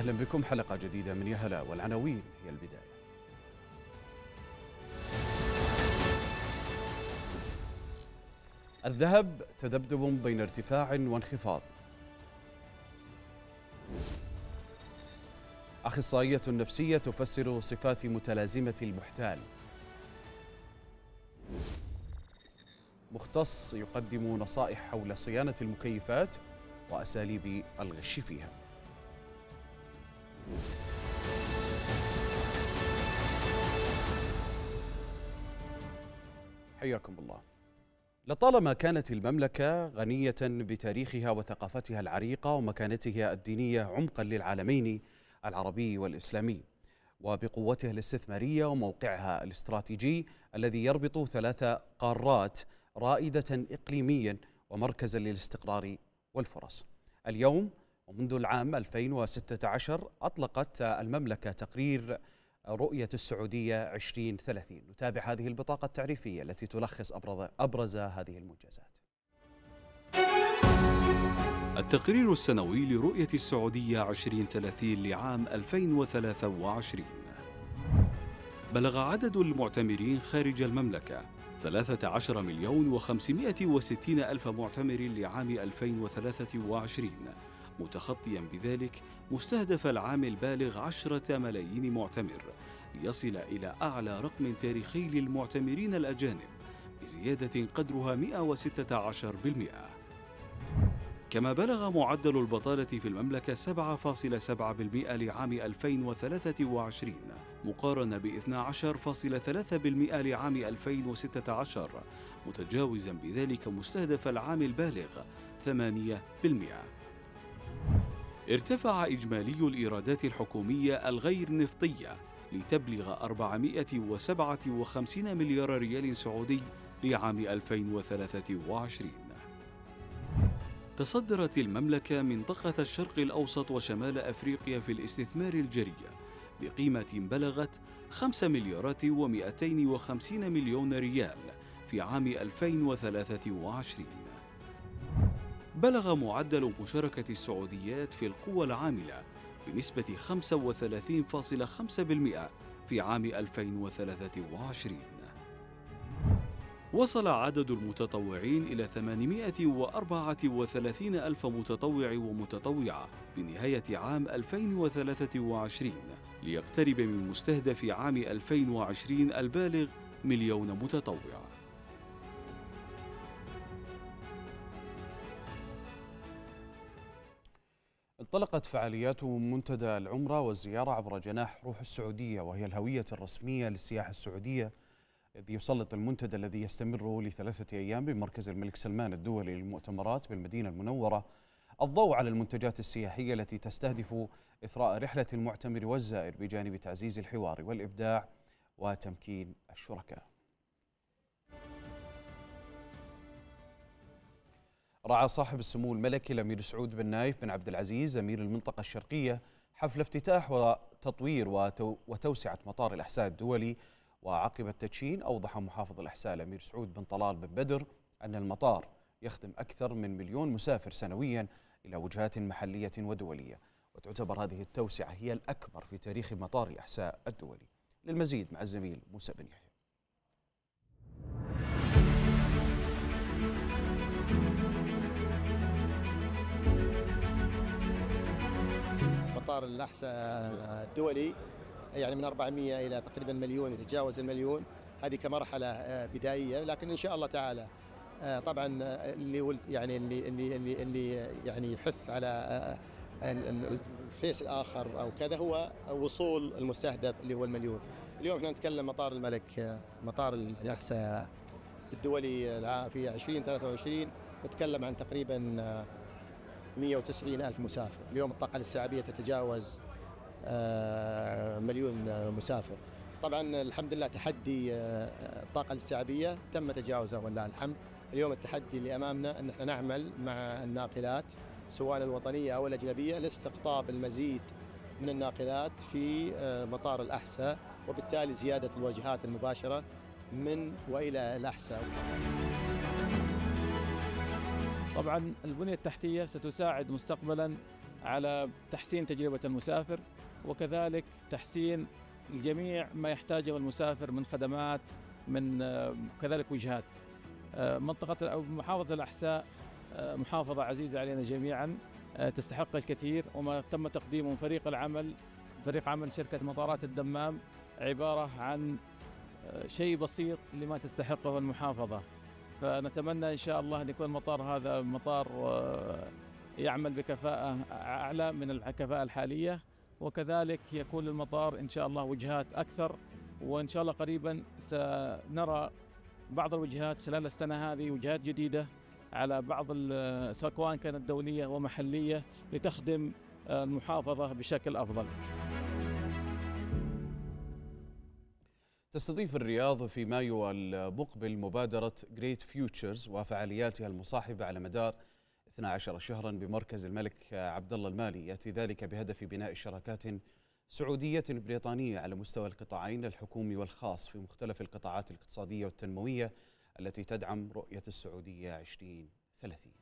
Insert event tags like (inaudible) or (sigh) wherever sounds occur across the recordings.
أهلا بكم حلقة جديدة من يهلا والعناوين هي البداية الذهب تذبذب بين ارتفاع وانخفاض أخصائية نفسية تفسر صفات متلازمة المحتال مختص يقدم نصائح حول صيانة المكيفات وأساليب الغش فيها حياكم الله لطالما كانت المملكة غنية بتاريخها وثقافتها العريقة ومكانتها الدينية عمقا للعالمين العربي والإسلامي وبقوتها الاستثمارية وموقعها الاستراتيجي الذي يربط ثلاث قارات رائدة إقليميا ومركزا للاستقرار والفرص اليوم ومنذ العام 2016 أطلقت المملكة تقرير رؤية السعودية 2030 نتابع هذه البطاقة التعريفية التي تلخص أبرز, أبرز هذه المنجزات التقرير السنوي لرؤية السعودية 2030 لعام 2023 بلغ عدد المعتمرين خارج المملكة 13 مليون و560 ألف معتمر لعام 2023 متخطيا بذلك مستهدف العام البالغ عشرة ملايين معتمر ليصل إلى أعلى رقم تاريخي للمعتمرين الأجانب بزيادة قدرها 116% كما بلغ معدل البطالة في المملكة 7.7% لعام 2023 مقارنة ب 12.3% لعام 2016 متجاوزا بذلك مستهدف العام البالغ 8% ارتفع إجمالي الإيرادات الحكومية الغير نفطية لتبلغ 457 مليار ريال سعودي لعام 2023 تصدرت المملكة منطقة الشرق الأوسط وشمال أفريقيا في الاستثمار الجري بقيمة بلغت 5 مليارات و250 مليون ريال في عام 2023 بلغ معدل مشاركة السعوديات في القوى العاملة بنسبة 35.5% في عام 2023 وصل عدد المتطوعين إلى 834 ألف متطوع ومتطوعة بنهاية عام 2023 ليقترب من مستهدف عام 2020 البالغ مليون متطوع انطلقت فعاليات منتدى العمرة والزيارة عبر جناح روح السعودية وهي الهوية الرسمية للسياحة السعودية إذ يسلط المنتدى الذي يستمر لثلاثة أيام بمركز الملك سلمان الدولي للمؤتمرات بالمدينة المنورة الضوء على المنتجات السياحية التي تستهدف إثراء رحلة المعتمر والزائر بجانب تعزيز الحوار والإبداع وتمكين الشركاء رعى صاحب السمو الملكي الامير سعود بن نايف بن عبد العزيز امير المنطقه الشرقيه حفل افتتاح وتطوير وتوسعه مطار الاحساء الدولي وعقب التدشين اوضح محافظ الاحساء الامير سعود بن طلال بن بدر ان المطار يخدم اكثر من مليون مسافر سنويا الى وجهات محليه ودوليه وتعتبر هذه التوسعه هي الاكبر في تاريخ مطار الاحساء الدولي للمزيد مع الزميل موسى بن يحيى اسعار الاحساء الدولي يعني من 400 الى تقريبا مليون يتجاوز المليون هذه كمرحله آه، بدائيه لكن ان شاء الله تعالى آه، طبعا آه، اللي يعني اللي اللي اللي, اللي يعني يحث على الفيس الاخر او كذا هو وصول المستهدف اللي هو المليون اليوم احنا نتكلم مطار الملك مطار الاحساء الدولي في 2023 نتكلم عن تقريبا 190 ألف مسافر اليوم الطاقة الاستيعابية تتجاوز آه، مليون مسافر طبعا الحمد لله تحدي آه، الطاقة الاستيعابية تم تجاوزه ولله الحمد اليوم التحدي اللي أمامنا أن احنا نعمل مع الناقلات سواء الوطنية أو الأجنبية لاستقطاب المزيد من الناقلات في آه، مطار الأحساء وبالتالي زيادة الواجهات المباشرة من وإلى الأحساء طبعا البنية التحتية ستساعد مستقبلا على تحسين تجربة المسافر وكذلك تحسين جميع ما يحتاجه المسافر من خدمات من آه، كذلك وجهات آه، منطقة أو محافظة الأحساء آه، محافظة عزيزة علينا جميعا تستحق الكثير وما تم تقديمه من فريق العمل فريق عمل شركة مطارات الدمام عبارة عن شيء بسيط لما تستحقه المحافظة فنتمنى إن شاء الله أن يكون المطار هذا مطار آه، يعمل بكفاءة أعلى من الكفاءة الحالية وكذلك يكون للمطار إن شاء الله وجهات أكثر وإن شاء الله قريبا سنرى بعض الوجهات خلال السنة هذه وجهات جديدة على بعض سواء كانت دولية ومحلية لتخدم آه، المحافظة بشكل أفضل تستضيف الرياض في مايو المقبل مبادرة جريت فيوتشرز وفعالياتها المصاحبة على مدار 12 شهرا بمركز الملك عبد الله المالي يأتي ذلك بهدف بناء شراكات سعودية بريطانية على مستوى القطاعين الحكومي والخاص في مختلف القطاعات الاقتصادية والتنموية التي تدعم رؤية السعودية 2030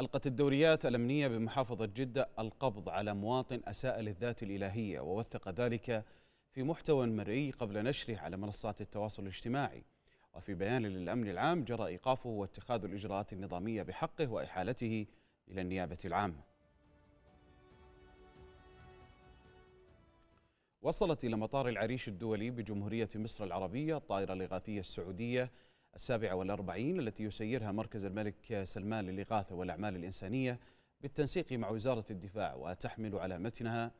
ألقت الدوريات الأمنية بمحافظة جدة القبض على مواطن أساء للذات الإلهية ووثق ذلك في محتوى مرئي قبل نشره على منصات التواصل الاجتماعي وفي بيان للأمن العام جرى إيقافه واتخاذ الإجراءات النظامية بحقه وإحالته إلى النيابة العامة وصلت إلى مطار العريش الدولي بجمهورية مصر العربية الطائرة الإغاثية السعودية السابعة والأربعين التي يسيرها مركز الملك سلمان للإغاثة والأعمال الإنسانية بالتنسيق مع وزارة الدفاع وتحمل على متنها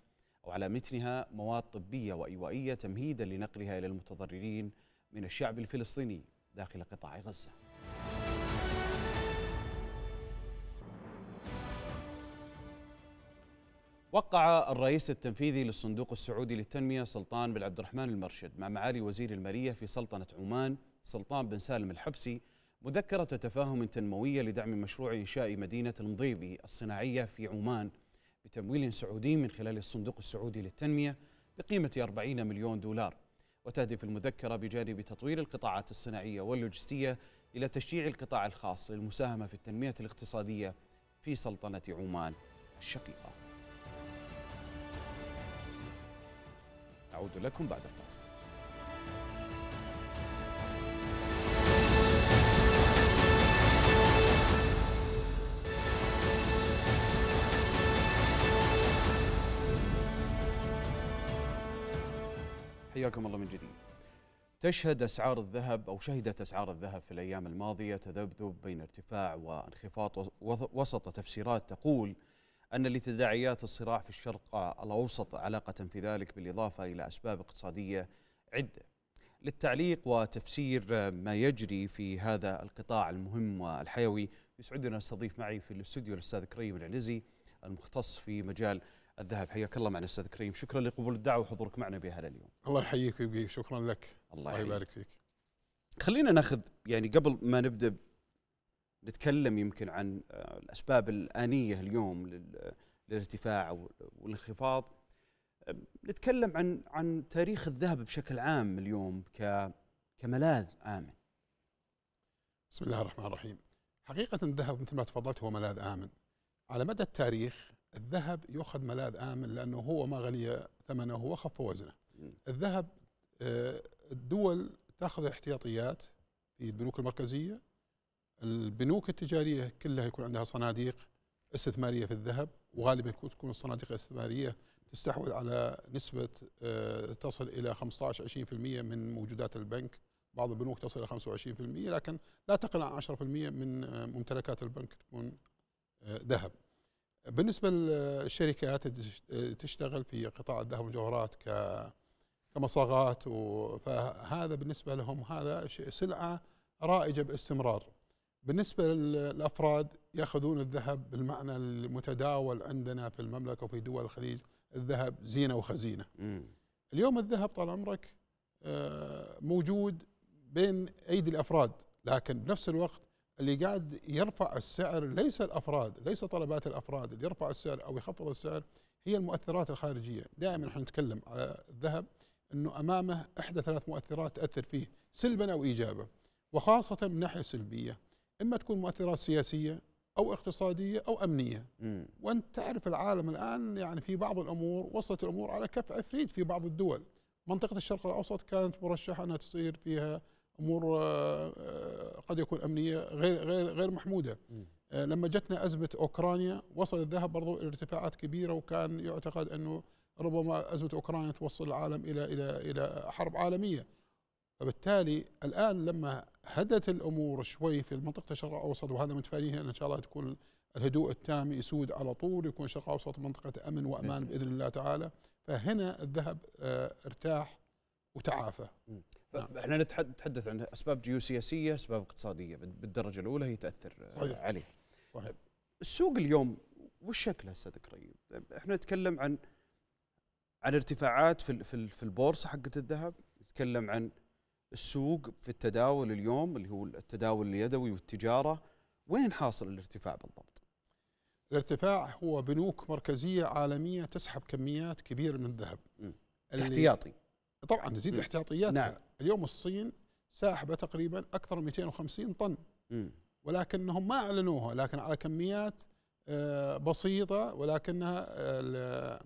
أو على متنها مواد طبية وإيوائية تمهيدا لنقلها إلى المتضررين من الشعب الفلسطيني داخل قطاع غزة وقع الرئيس التنفيذي للصندوق السعودي للتنمية سلطان بن عبد الرحمن المرشد مع معالي وزير المالية في سلطنة عمان سلطان بن سالم الحبسي مذكرة تفاهم تنموية لدعم مشروع إنشاء مدينة المضيبي الصناعية في عمان بتمويل سعودي من خلال الصندوق السعودي للتنمية بقيمة 40 مليون دولار وتهدف المذكرة بجانب تطوير القطاعات الصناعية واللوجستية إلى تشجيع القطاع الخاص للمساهمة في التنمية الاقتصادية في سلطنة عمان الشقيقة أعود لكم بعد الفاصل حياكم الله من جديد تشهد أسعار الذهب أو شهدت أسعار الذهب في الأيام الماضية تذبذب بين ارتفاع وانخفاض وسط تفسيرات تقول أن لتداعيات الصراع في الشرق الأوسط علاقة في ذلك بالإضافة إلى أسباب اقتصادية عدة للتعليق وتفسير ما يجري في هذا القطاع المهم والحيوي يسعدنا استضيف معي في الاستوديو الأستاذ كريم العنزي المختص في مجال الذهب حياك الله معنا استاذ كريم شكرا لقبول الدعوه وحضورك معنا بهذا اليوم الله يحييك ويبقيك شكرا لك الله, الله يبارك فيك خلينا ناخذ يعني قبل ما نبدا نتكلم يمكن عن آه، الاسباب الانيه اليوم للارتفاع والانخفاض آه، نتكلم عن عن تاريخ الذهب بشكل عام اليوم ك كملاذ امن بسم الله الرحمن الرحيم حقيقه الذهب مثل ما تفضلت هو ملاذ امن على مدى التاريخ الذهب يؤخذ ملاذ آمن لأنه هو ما غلي ثمنه وخف وزنه الذهب آه، الدول تاخذ احتياطيات في البنوك المركزية البنوك التجارية كلها يكون عندها صناديق استثمارية في الذهب وغالبا تكون الصناديق الاستثمارية تستحوذ على نسبة آه، تصل إلى 15 20% من موجودات البنك بعض البنوك تصل إلى 25% لكن لا تقل عن 10% من آه، ممتلكات البنك تكون ذهب بالنسبه للشركات تشتغل في قطاع الذهب والمجوهرات كمصاغات فهذا بالنسبه لهم هذا سلعه رائجه باستمرار بالنسبه للافراد ياخذون الذهب بالمعنى المتداول عندنا في المملكه وفي دول الخليج الذهب زينه وخزينه م. اليوم الذهب طال عمرك آه، موجود بين ايدي الافراد لكن بنفس الوقت اللي قاعد يرفع السعر ليس الافراد ليس طلبات الافراد اللي يرفع السعر او يخفض السعر هي المؤثرات الخارجيه دائما احنا نتكلم على الذهب انه امامه احدى ثلاث مؤثرات تاثر فيه سلبا او ايجابا وخاصه من الناحيه السلبيه اما تكون مؤثرات سياسيه او اقتصاديه او امنيه م. وانت تعرف العالم الان يعني في بعض الامور وصلت الامور على كف عفريت في بعض الدول منطقه الشرق الاوسط كانت مرشحه انها تصير فيها امور آه، آه، قد يكون امنيه غير غير غير محموده آه، لما جتنا ازمه اوكرانيا وصل الذهب برضو الى ارتفاعات كبيره وكان يعتقد انه ربما ازمه اوكرانيا توصل العالم الى الى الى حرب عالميه فبالتالي الان لما هدت الامور شوي في منطقه الشرق الاوسط وهذا متفائلين ان شاء الله تكون الهدوء التام يسود على طول يكون الشرق الاوسط منطقه امن وامان باذن الله تعالى فهنا الذهب ارتاح وتعافى فاحنا نعم. نتحدث عن اسباب جيوسياسيه، اسباب اقتصاديه بالدرجه الاولى هي تاثر صحيح. عليه. صحيح. السوق اليوم وش شكله استاذ كريم؟ احنا نتكلم عن عن ارتفاعات في في البورصه حقت الذهب، نتكلم عن السوق في التداول اليوم اللي هو التداول اليدوي والتجاره، وين حاصل الارتفاع بالضبط؟ الارتفاع هو بنوك مركزيه عالميه تسحب كميات كبيره من الذهب. احتياطي. طبعا تزيد احتياطياتها نعم. اليوم الصين ساحبه تقريبا اكثر من 250 طن ولكنهم ما اعلنوها لكن على كميات آه، بسيطه ولكنها آه،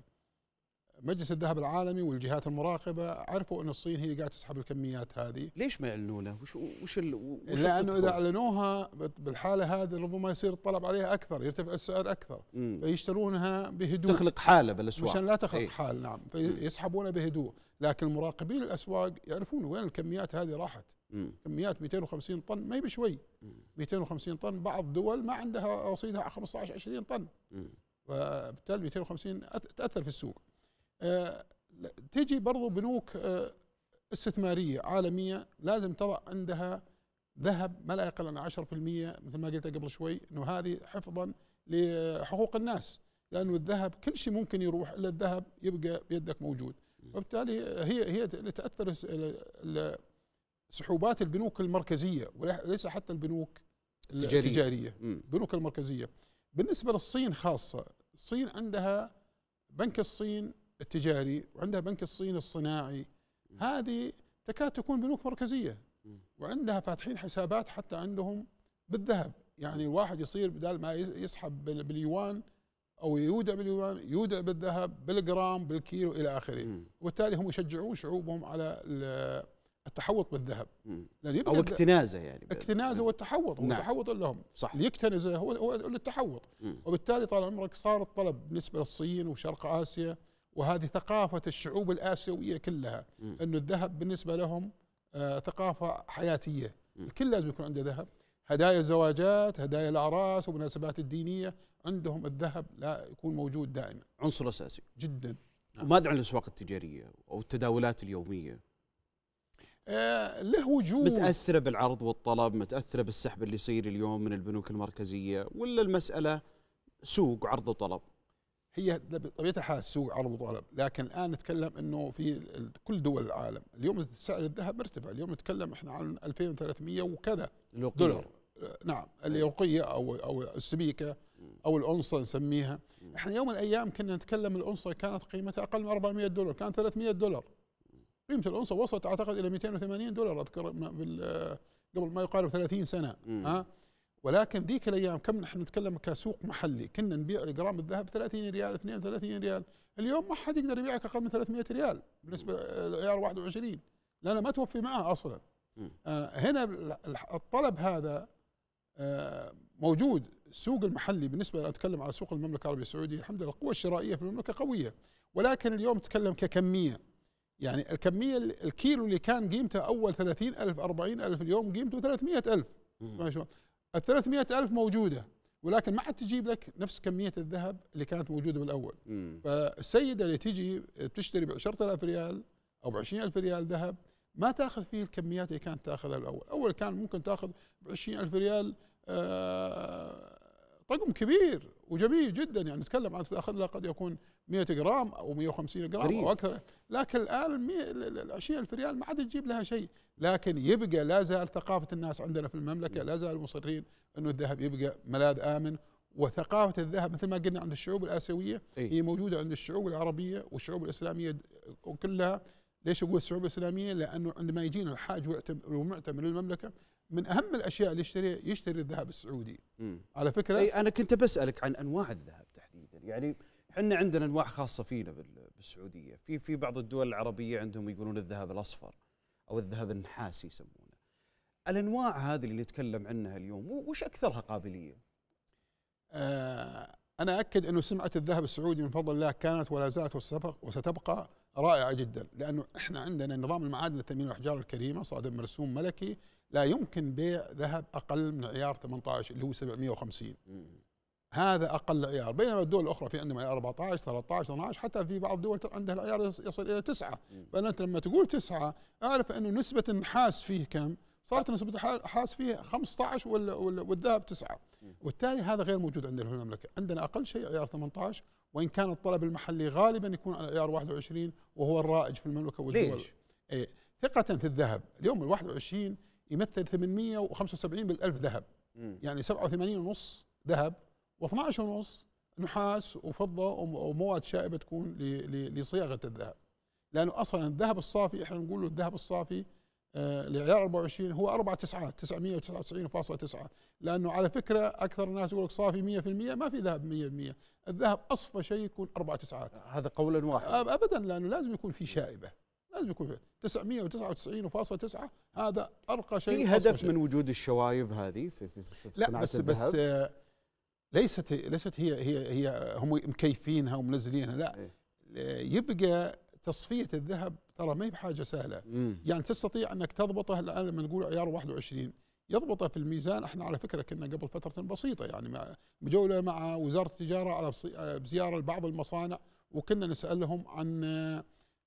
مجلس الذهب العالمي والجهات المراقبه عرفوا ان الصين هي قاعده تسحب الكميات هذه ليش ما يعلنونها؟ وش وش, ال... وش لانه اذا اعلنوها بالحاله هذه ربما يصير الطلب عليها اكثر يرتفع السعر اكثر مم. فيشترونها بهدوء تخلق حاله بالاسواق عشان لا تخلق ايه؟ حال نعم فيسحبونها بهدوء لكن المراقبين الاسواق يعرفون وين الكميات هذه راحت مم. كميات 250 طن ما هي بشوي 250 طن بعض دول ما عندها رصيدها 15 20 طن مم. فبالتالي 250 تاثر في السوق آه، تجي برضو بنوك آه، استثمارية عالمية لازم تضع عندها ذهب ما لا يقل عن 10% مثل ما قلت قبل شوي انه هذه حفظا لحقوق الناس لانه الذهب كل شيء ممكن يروح الا الذهب يبقى بيدك موجود وبالتالي هي هي تاثر سحوبات البنوك المركزيه وليس حتى البنوك التجاريه, التجارية. البنوك المركزيه بالنسبه للصين خاصه الصين عندها بنك الصين التجاري وعندها بنك الصين الصناعي هذه تكاد تكون بنوك مركزيه وعندها فاتحين حسابات حتى عندهم بالذهب يعني الواحد يصير بدال ما يسحب باليوان او يودع باليوان يودع بالذهب بالجرام بالكيلو الى اخره وبالتالي هم يشجعون شعوبهم على التحوط بالذهب لأن او اكتنازه يعني اكتنازه والتحوط نعم. والتحوط لهم صح اللي يكتنزه هو للتحوط وبالتالي طال عمرك صار الطلب بالنسبه للصين وشرق اسيا وهذه ثقافة الشعوب الآسيوية كلها أنه الذهب بالنسبة لهم آه، ثقافة حياتية الكل لازم يكون عنده ذهب هدايا الزواجات هدايا الأعراس والمناسبات الدينية عندهم الذهب لا يكون موجود دائما عنصر أساسي جدا نعم. وما أدري عن الأسواق التجارية أو التداولات اليومية آه، له وجود متأثرة بالعرض والطلب متأثرة بالسحب اللي يصير اليوم من البنوك المركزية ولا المسألة سوق عرض وطلب هي بطبيعتها السوق عرض وطلب لكن الان نتكلم انه في كل دول العالم اليوم سعر الذهب ارتفع اليوم نتكلم احنا عن 2300 وكذا الوقية. دولار آه، نعم اليوقيه او او السبيكه او الانصه نسميها احنا يوم من الايام كنا نتكلم الانصه كانت قيمتها اقل من 400 دولار كانت 300 دولار قيمه الانصه وصلت اعتقد الى 280 دولار اذكر آه، قبل ما يقارب 30 سنه ها ولكن ذيك الايام كم نحن نتكلم كسوق محلي كنا نبيع الجرام الذهب 30 ريال 32 ريال اليوم ما حد يقدر يبيعك اقل من 300 ريال بالنسبه لعيار 21 لانه ما توفي معاه اصلا آه هنا الطلب هذا آه موجود السوق المحلي بالنسبه اتكلم على سوق المملكه العربيه السعوديه الحمد لله القوه الشرائيه في المملكه قويه ولكن اليوم نتكلم ككميه يعني الكميه الكيلو اللي كان قيمته اول 30 ألف 40 ألف اليوم قيمته 300 ألف ال 300 ألف موجوده ولكن ما عاد تجيب لك نفس كميه الذهب اللي كانت موجوده بالاول مم. فالسيده اللي تجي تشتري ب 10000 ريال او ب 20000 ريال ذهب ما تاخذ فيه الكميات اللي كانت تاخذها الاول، اول كان ممكن تاخذ ب 20000 ريال آه طقم كبير وجميل جدا يعني نتكلم عن له قد يكون 100 جرام او 150 جرام غريب. او اكثر لكن الان ال 20 الف ريال ما عاد تجيب لها شيء لكن يبقى لا زال ثقافه الناس عندنا في المملكه لا زال مصرين انه الذهب يبقى ملاذ امن وثقافة الذهب مثل ما قلنا عند الشعوب الآسيوية أي. هي موجودة عند الشعوب العربية والشعوب الإسلامية كلها ليش أقول الشعوب الإسلامية لأنه عندما يجينا الحاج ومعتمر للمملكة من اهم الاشياء اللي يشتري يشتري الذهب السعودي م. على فكره اي انا كنت بسالك عن انواع الذهب تحديدا يعني احنا عندنا انواع خاصه فينا بالسعوديه في في بعض الدول العربيه عندهم يقولون الذهب الاصفر او الذهب النحاسي يسمونه الانواع هذه اللي نتكلم عنها اليوم وش اكثرها قابليه آه انا اكد انه سمعه الذهب السعودي من فضل الله كانت ولا زالت وستبقى رائعه جدا لانه احنا عندنا نظام المعادن الثمين والاحجار الكريمه صادر مرسوم ملكي لا يمكن بيع ذهب اقل من عيار 18 اللي هو 750 هذا اقل عيار بينما الدول الاخرى في عندهم عيار 14 13 12 حتى في بعض الدول عندها العيار يصل الى 9 فانت لما تقول 9 اعرف انه نسبه النحاس فيه كم صارت نسبه النحاس فيه 15 والذهب 9 وبالتالي هذا غير موجود عندنا في المملكه عندنا اقل شيء عيار 18 وان كان الطلب المحلي غالبا يكون على عيار 21 وهو الرائج في المملكه والدول ليش؟ إيه ثقه في الذهب اليوم ال 21 يمثل 875 بالألف ذهب يعني 87 ونص ذهب و12 ونص نحاس وفضة ومواد شائبة تكون لصياغة الذهب لأنه أصلا الذهب الصافي إحنا نقول له الذهب الصافي آه لعيار 24 هو أربع تسعات 999.9 لأنه على فكرة أكثر الناس يقول لك صافي 100% ما في ذهب 100% الذهب أصفى شيء يكون أربع تسعات هذا قولا واحد أبدا لأنه لازم يكون في شائبة لازم يكون فيه 999.9 هذا ارقى شيء في هدف من وجود الشوايب هذه في, في, في لا صناعه بس الذهب. بس آه، ليست ليست هي هي هي آه، هم مكيفينها ومنزلينها لا إيه. آه، يبقى تصفيه الذهب ترى ما هي بحاجه سهله يعني تستطيع انك تضبطه الان لما نقول عيار 21 يضبطه في الميزان احنا على فكره كنا قبل فتره بسيطه يعني بجوله مع وزاره التجاره على بزياره لبعض المصانع وكنا نسالهم عن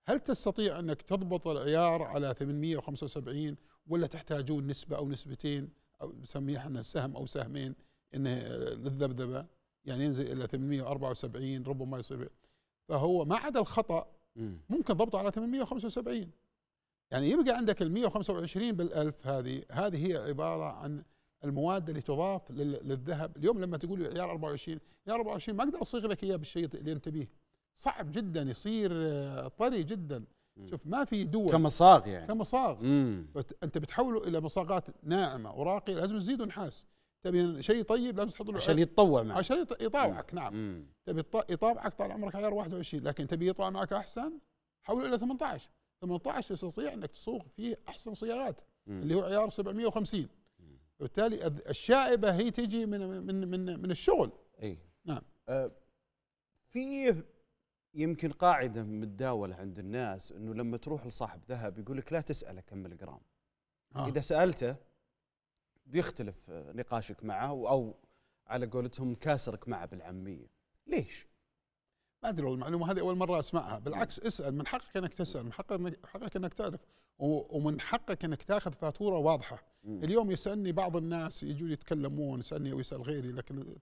هل تستطيع انك تضبط العيار على 875 ولا تحتاجون نسبه او نسبتين او نسميها احنا سهم او سهمين انه للذبذبه يعني ينزل الى 874 ربما يصير فهو ما عدا الخطا ممكن ضبطه على 875 يعني يبقى عندك ال 125 بال 1000 هذه هذه هي عباره عن المواد اللي تضاف للذهب اليوم لما تقول لي عيار 24 عيار 24 ما اقدر اصيغ لك اياه بالشيء اللي انت بيه صعب جدا يصير آه، طري جدا شوف ما في دول كمصاغ يعني كمصاغ انت بتحوله الى مصاغات ناعمه وراقيه لازم تزيده نحاس تبي شيء طيب لازم تحط له عشان يتطوع معك عشان يطاوعك نعم مم. تبي يطاوعك طال عمرك عيار 21 لكن تبي يطلع معك احسن حوله الى 18 18 تستطيع انك تصوغ فيه احسن صياغات اللي هو عيار 750 وبالتالي الشائبه هي تجي من من من, من الشغل اي نعم أه في يمكن قاعده متداوله عند الناس انه لما تروح لصاحب ذهب يقول لك لا تساله كم الجرام آه. اذا سالته بيختلف نقاشك معه او على قولتهم كاسرك معه بالعاميه ليش ما ادري المعلومه هذه اول مره اسمعها بالعكس اسال من حقك انك تسال من حقك انك تعرف ومن حقك انك تاخذ فاتوره واضحه اليوم يسالني بعض الناس يجون يتكلمون يسالني ويسال غيري لكن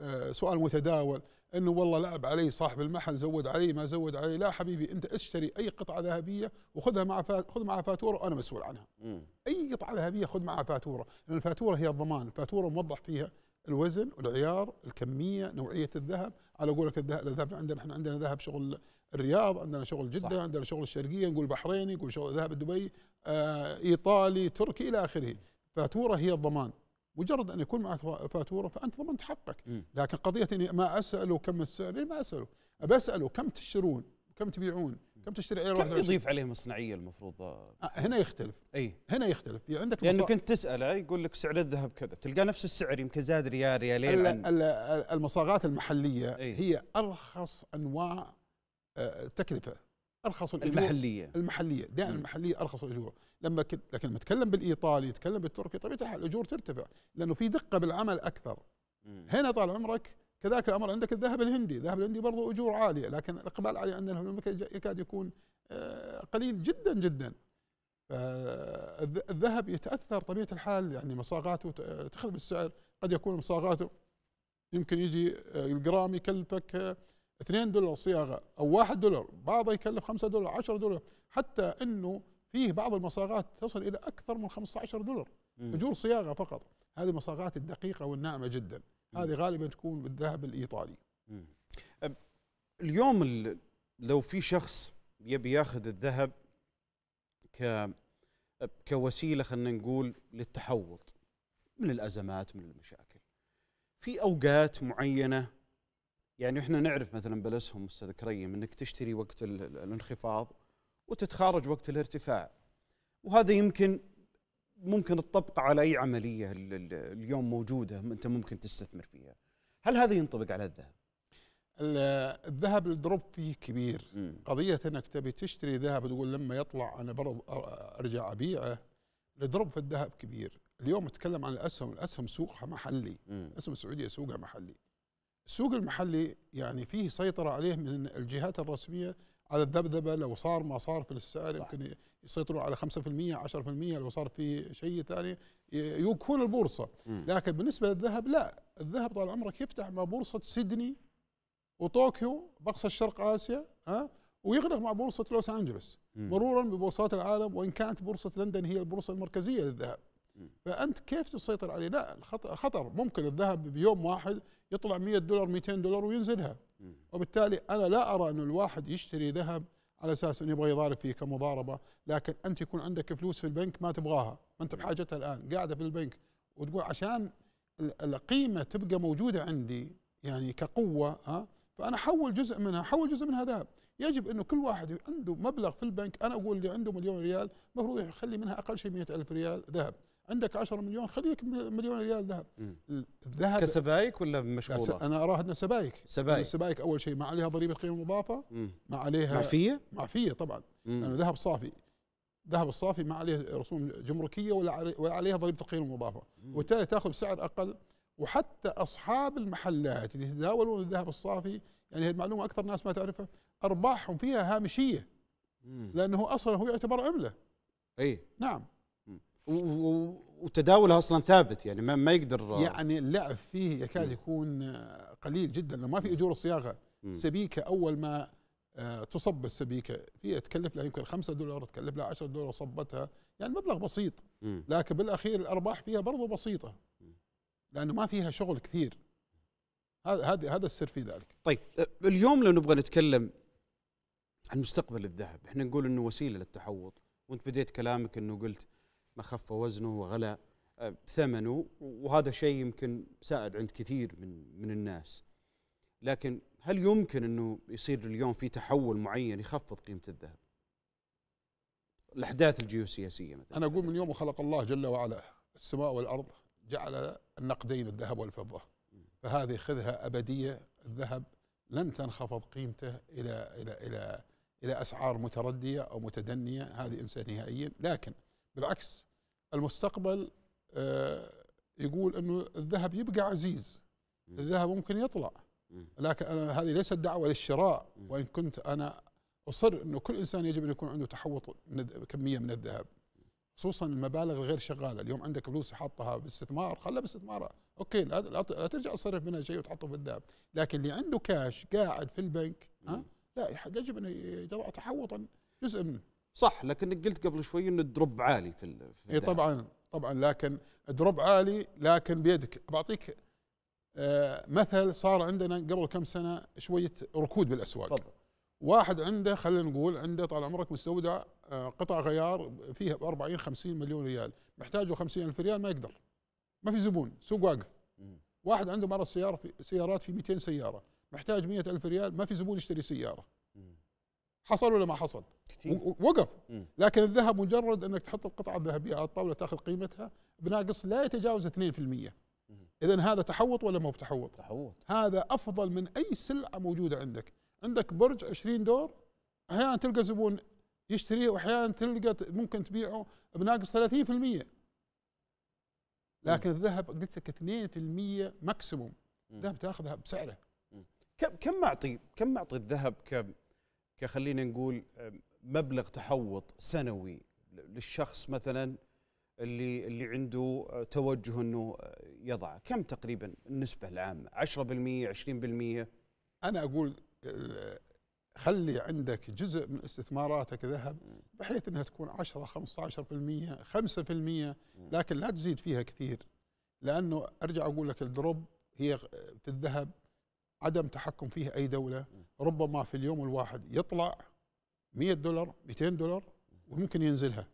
آه، سؤال متداول انه والله لعب علي صاحب المحل زود علي ما زود علي لا حبيبي انت اشتري اي قطعه ذهبيه وخذها مع خذ معها فاتوره وانا مسؤول عنها م. اي قطعه ذهبيه خذ معها فاتوره لان الفاتوره هي الضمان الفاتوره موضح فيها الوزن والعيار الكميه نوعيه الذهب على قولك الذهب عندنا احنا عندنا ذهب شغل الرياض عندنا شغل جده صح. عندنا شغل الشرقيه نقول بحريني نقول شغل ذهب دبي آه ايطالي تركي الى اخره فاتوره هي الضمان مجرد ان يكون معك فاتوره فانت ضمنت حقك لكن قضيه اني ما اساله كم السعر إيه ما اساله ابى اساله كم تشترون كم تبيعون كم تشتري اي كم يضيف عليه مصنعيه المفروض آه هنا يختلف اي هنا يختلف في عندك لانه يعني كنت تساله آه، يقول لك سعر الذهب كذا تلقى نفس السعر يمكن زاد ريال ريالين عن المصاغات المحليه أي. هي ارخص انواع آه، تكلفه ارخص الاجور المحليه المحليه دائما المحليه ارخص الاجور لما كنت لكن لما تكلم بالايطالي اتكلم بالتركي طبيعه الحال الاجور ترتفع لانه في دقه بالعمل اكثر مم. هنا طال عمرك كذلك الامر عندك الذهب الهندي، الذهب الهندي برضه اجور عاليه لكن الاقبال عليه عندنا في المملكه يكاد يكون آه، قليل جدا جدا. الذهب يتاثر طبيعه الحال يعني مصاغاته تخرب السعر، قد يكون مصاغاته يمكن يجي آه، الجرام يكلفك آه، 2 دولار صياغه او 1 دولار بعضها يكلف 5 دولار 10 دولار حتى انه فيه بعض المصاغات تصل الى اكثر من 15 دولار اجور صياغه فقط هذه المصاغات الدقيقه والناعمه جدا هذه غالبا تكون بالذهب الايطالي اليوم لو في شخص يبي ياخذ الذهب ك كوسيله خلينا نقول للتحوط من الازمات من المشاكل في اوقات معينه يعني احنا نعرف مثلا بالاسهم استاذ كريم انك تشتري وقت الانخفاض وتتخارج وقت الارتفاع وهذا يمكن ممكن تطبق على اي عمليه اليوم موجوده انت ممكن تستثمر فيها هل هذا ينطبق على الذهب الذهب الدروب فيه كبير م. قضيه انك تبي تشتري ذهب وتقول لما يطلع انا برض ارجع ابيعه الدروب في الذهب كبير اليوم اتكلم عن الاسهم الاسهم سوقها محلي الاسهم السعوديه سوقها محلي السوق المحلي يعني فيه سيطرة عليه من الجهات الرسمية على الذبذبة لو صار ما صار في السعر يمكن يسيطروا على 5% 10% لو صار في شيء ثاني يوقفون البورصة لكن بالنسبة للذهب لا الذهب طال عمرك يفتح مع بورصة سيدني وطوكيو بقصة شرق آسيا ها ويغلق مع بورصة لوس أنجلوس مرورا ببورصات العالم وإن كانت بورصة لندن هي البورصة المركزية للذهب فانت كيف تسيطر عليه؟ لا خطر ممكن الذهب بيوم واحد يطلع 100 دولار 200 دولار وينزلها وبالتالي انا لا ارى ان الواحد يشتري ذهب على اساس انه يبغى يضارب فيه كمضاربه، لكن انت يكون عندك فلوس في البنك ما تبغاها، ما انت بحاجتها الان، قاعده في البنك وتقول عشان القيمه تبقى موجوده عندي يعني كقوه ها فانا احول جزء منها، احول جزء منها ذهب، يجب انه كل واحد عنده مبلغ في البنك، انا اقول اللي عنده مليون ريال المفروض يعني يخلي منها اقل شيء 100000 ريال ذهب. عندك 10 مليون خليك مليون ريال ذهب الذهب كسبايك ولا مشهوره؟ انا اراها انها سبايك سبايك السبايك اول شيء ما عليها ضريبه قيمه مضافه ما عليها معفيه؟ معفيه طبعا لانه يعني ذهب صافي الذهب الصافي ما عليه رسوم جمركيه ولا ولا عليها ضريبه القيمه المضافه وبالتالي تاخذ بسعر اقل وحتى اصحاب المحلات اللي يتداولون الذهب الصافي يعني هذه المعلومه اكثر ناس ما تعرفها ارباحهم فيها هامشيه لانه اصلا هو يعتبر عمله اي نعم وتداولها اصلا ثابت يعني ما, ما يقدر يعني اللعب فيه يكاد يكون قليل جدا ما في اجور الصياغه سبيكه اول ما آه، تصب السبيكه هي تكلف لها يمكن 5 دولار تكلف لها 10 دولار صبتها يعني مبلغ بسيط لكن بالاخير الارباح فيها برضه بسيطه لانه ما فيها شغل كثير هذا هذا السر في ذلك طيب آه، اليوم لو نبغى نتكلم عن مستقبل الذهب احنا نقول انه وسيله للتحوط وانت بديت كلامك انه قلت ما خف وزنه وغلى آه، ثمنه وهذا شيء يمكن سائد عند كثير من من الناس لكن هل يمكن انه يصير اليوم في تحول معين يخفض قيمه الذهب؟ الاحداث الجيوسياسيه مثلا انا اقول من يوم خلق الله جل وعلا السماء والارض جعل النقدين الذهب والفضه فهذه خذها ابديه الذهب لن تنخفض قيمته الى الى الى الى اسعار مترديه او متدنيه هذه انسى نهائيا لكن بالعكس المستقبل آه، يقول انه الذهب يبقى عزيز الذهب ممكن يطلع لكن أنا هذه ليست دعوه للشراء وان كنت انا اصر انه كل انسان يجب ان يكون عنده تحوط كميه من الذهب خصوصا المبالغ الغير شغاله اليوم عندك فلوس حاطها باستثمار خلها باستثمار اوكي لا ترجع تصرف منها شيء وتحطه في الذهب لكن اللي عنده كاش قاعد في البنك ها لا يجب ان يضع تحوطا جزء منه صح لكنك قلت قبل شوي ان الدروب عالي في, في اي طبعا طبعا لكن الدروب عالي لكن بيدك بعطيك آه، مثل صار عندنا قبل كم سنه شويه ركود بالاسواق طبعا. واحد عنده خلينا نقول عنده طال عمرك مستودع آه، قطع غيار فيها ب 40 50 مليون ريال محتاجه 50 الف ريال ما يقدر ما في زبون سوق واقف واحد عنده مرض سيارة في سيارات في 200 سياره محتاج 100 الف ريال ما في زبون يشتري سياره حصل ولا ما حصل كتير. وقف م. لكن الذهب مجرد انك تحط القطعه الذهبيه على الطاوله تاخذ قيمتها بناقص لا يتجاوز 2% اذا هذا تحوط ولا مو بتحوط تحوط هذا افضل من اي سلعه موجوده عندك عندك برج 20 دور احيانا تلقى زبون يشتريه واحيانا تلقى ممكن تبيعه بناقص 30% لكن الذهب قلت لك 2% ماكسيموم الذهب تاخذها بسعره كم كم معطي كم معطي الذهب ك كخلينا نقول آه، مبلغ تحوط سنوي للشخص مثلا اللي اللي عنده آه، توجه انه آه، يضع كم تقريبا النسبه العامه 10% 20% انا اقول خلي عندك جزء من استثماراتك ذهب بحيث انها تكون 10 15% 5% لكن لا تزيد فيها كثير لانه ارجع اقول لك الدروب هي في الذهب عدم تحكم فيه أي دولة ربما في اليوم الواحد يطلع 100 دولار 200 دولار وممكن ينزلها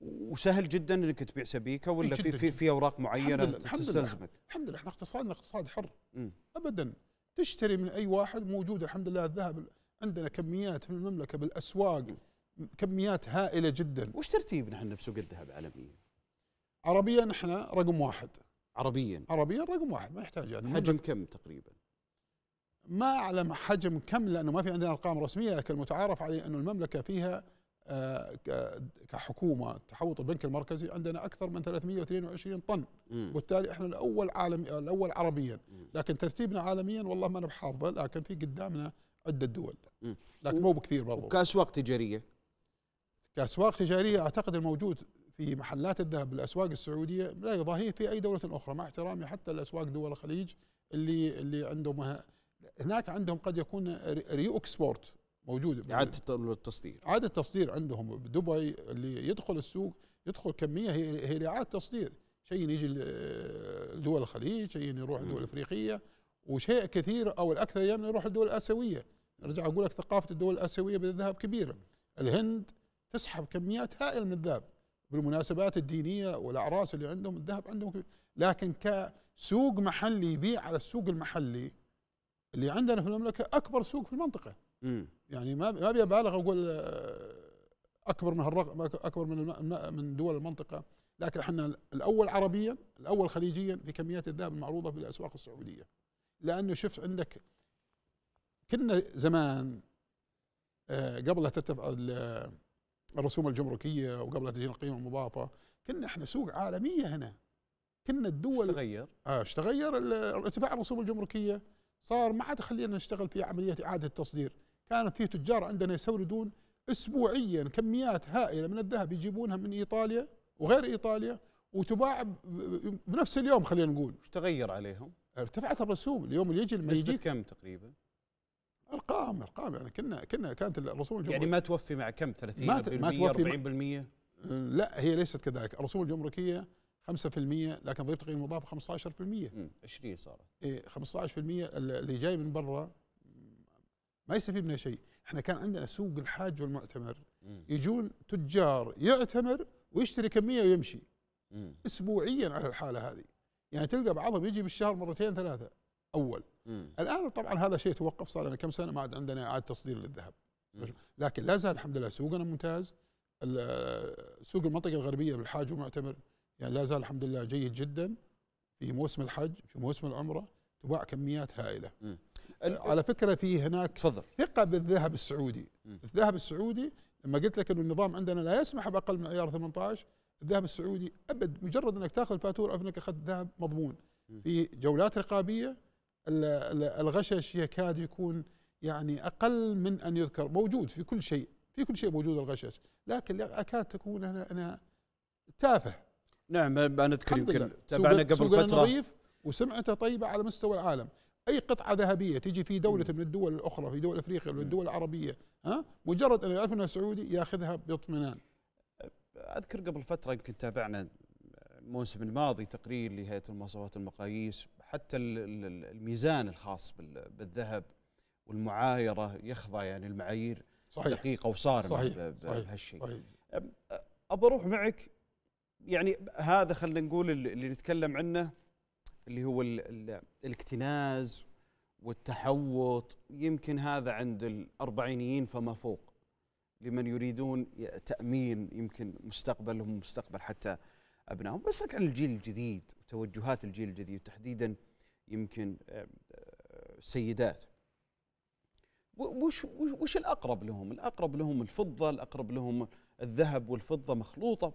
وسهل جدا انك تبيع سبيكه ولا في في, في اوراق معينه الحمد لله تستلزمك؟ الحمد لله احنا اقتصادنا اقتصاد حر م. ابدا تشتري من اي واحد موجود الحمد لله الذهب عندنا كميات في المملكه بالاسواق م. كميات هائله جدا وش ترتيبنا احنا بسوق الذهب عالميا؟ عربيا احنا رقم واحد عربيا عربيا رقم واحد ما يحتاج يعني حجم كم تقريبا؟ ما أعلم حجم كم لأنه ما في عندنا أرقام رسمية لكن المتعارف عليه انه المملكة فيها آه، كحكومة تحوط البنك المركزي عندنا أكثر من 322 طن وبالتالي إحنا الأول عالم الأول عربيا لكن ترتيبنا عالميا والله ما أنا بحافظه لكن في قدامنا عدة دول لكن مو بكثير برضو كأسواق تجارية كأسواق تجارية أعتقد الموجود في محلات الذهب بالأسواق السعودية لا يضاهيه في أي دولة أخرى مع احترامي حتى الأسواق دول الخليج اللي اللي عندهم هناك عندهم قد يكون ريو اكسبورت موجود اعاده التصدير اعاده التصدير عندهم بدبي اللي يدخل السوق يدخل كميه هي هي لاعاده تصدير شيء يجي لدول الخليج شيء يروح الدول الافريقيه وشيء كثير او الاكثر يمن يعني يروح الدول الاسيويه ارجع اقول لك ثقافه الدول الاسيويه بالذهب كبيره الهند تسحب كميات هائله من الذهب بالمناسبات الدينيه والاعراس اللي عندهم الذهب عندهم كبير. لكن كسوق محلي يبيع على السوق المحلي اللي عندنا في المملكه اكبر سوق في المنطقه م. يعني ما ما ابي ابالغ اقول آه، اكبر من هالرقم اكبر من من دول المنطقه لكن احنا الاول عربيا الاول خليجيا في كميات الذهب المعروضه في الاسواق السعوديه لانه شفت عندك كنا زمان آه، قبل لا تتفق الرسوم الجمركيه وقبل لا تجينا القيمه المضافه كنا احنا سوق عالميه هنا كنا الدول تغير اه تغير ارتفاع الرسوم الجمركيه صار ما عاد خلينا نشتغل في عملية إعادة التصدير، كانت في تجار عندنا يستوردون أسبوعيا كميات هائلة من الذهب يجيبونها من إيطاليا وغير إيطاليا وتباع بنفس اليوم خلينا نقول ايش تغير عليهم؟ ارتفعت الرسوم اليوم اللي يجي لما يجي كم تقريبا؟ ارقام ارقام يعني كنا كنا كانت الرسوم الجمركيه يعني ما توفي مع كم 30 ما, ما 40% لا هي ليست كذلك الرسوم الجمركيه 5% لكن ضريبه القيمه المضافه 15% 20 صارت اي 15% اللي جاي من برا ما يستفيد منها شيء، احنا كان عندنا سوق الحاج والمعتمر مم. يجون تجار يعتمر ويشتري كميه ويمشي مم. اسبوعيا على الحاله هذه يعني تلقى بعضهم يجي بالشهر مرتين ثلاثه اول مم. الان طبعا هذا شيء توقف صار لنا كم سنه ما عاد عندنا اعاده تصدير للذهب مم. لكن لا زال الحمد لله سوقنا ممتاز سوق المنطقه الغربيه بالحاج والمعتمر يعني لا زال الحمد لله جيد جدا في موسم الحج في موسم العمره تباع كميات هائله مم. آه، على فكره في هناك تفضل ثقه بالذهب السعودي مم. الذهب السعودي لما قلت لك انه النظام عندنا لا يسمح باقل من عيار 18 الذهب السعودي ابد مجرد انك تاخذ الفاتوره او انك اخذت ذهب مضمون في جولات رقابيه الغشش يكاد يكون يعني اقل من ان يذكر موجود في كل شيء في كل شيء موجود الغشش لكن اكاد تكون انا, أنا تافه نعم انا اذكر يمكن تابعنا قبل فتره نظيف وسمعته طيبه على مستوى العالم اي قطعه ذهبيه تجي في دوله من الدول الاخرى في دول افريقيا ولا الدول العربيه ها مجرد ان يعرف انها سعودي ياخذها باطمئنان اذكر قبل فتره يمكن تابعنا الموسم الماضي تقرير لهيئه المواصفات والمقاييس حتى الميزان الخاص بالذهب والمعايره يخضع يعني المعايير صحيح دقيقه وصارمه بهالشيء ابى اروح معك يعني هذا خلينا نقول اللي نتكلم عنه اللي هو الـ الـ الاكتناز والتحوط يمكن هذا عند الأربعينيين فما فوق لمن يريدون تأمين يمكن مستقبلهم ومستقبل حتى أبنائهم بس عن الجيل الجديد وتوجهات الجيل الجديد تحديدا يمكن آه، آه، سيدات وش وش الاقرب لهم؟ الاقرب لهم الفضه، الاقرب لهم الذهب والفضه مخلوطه،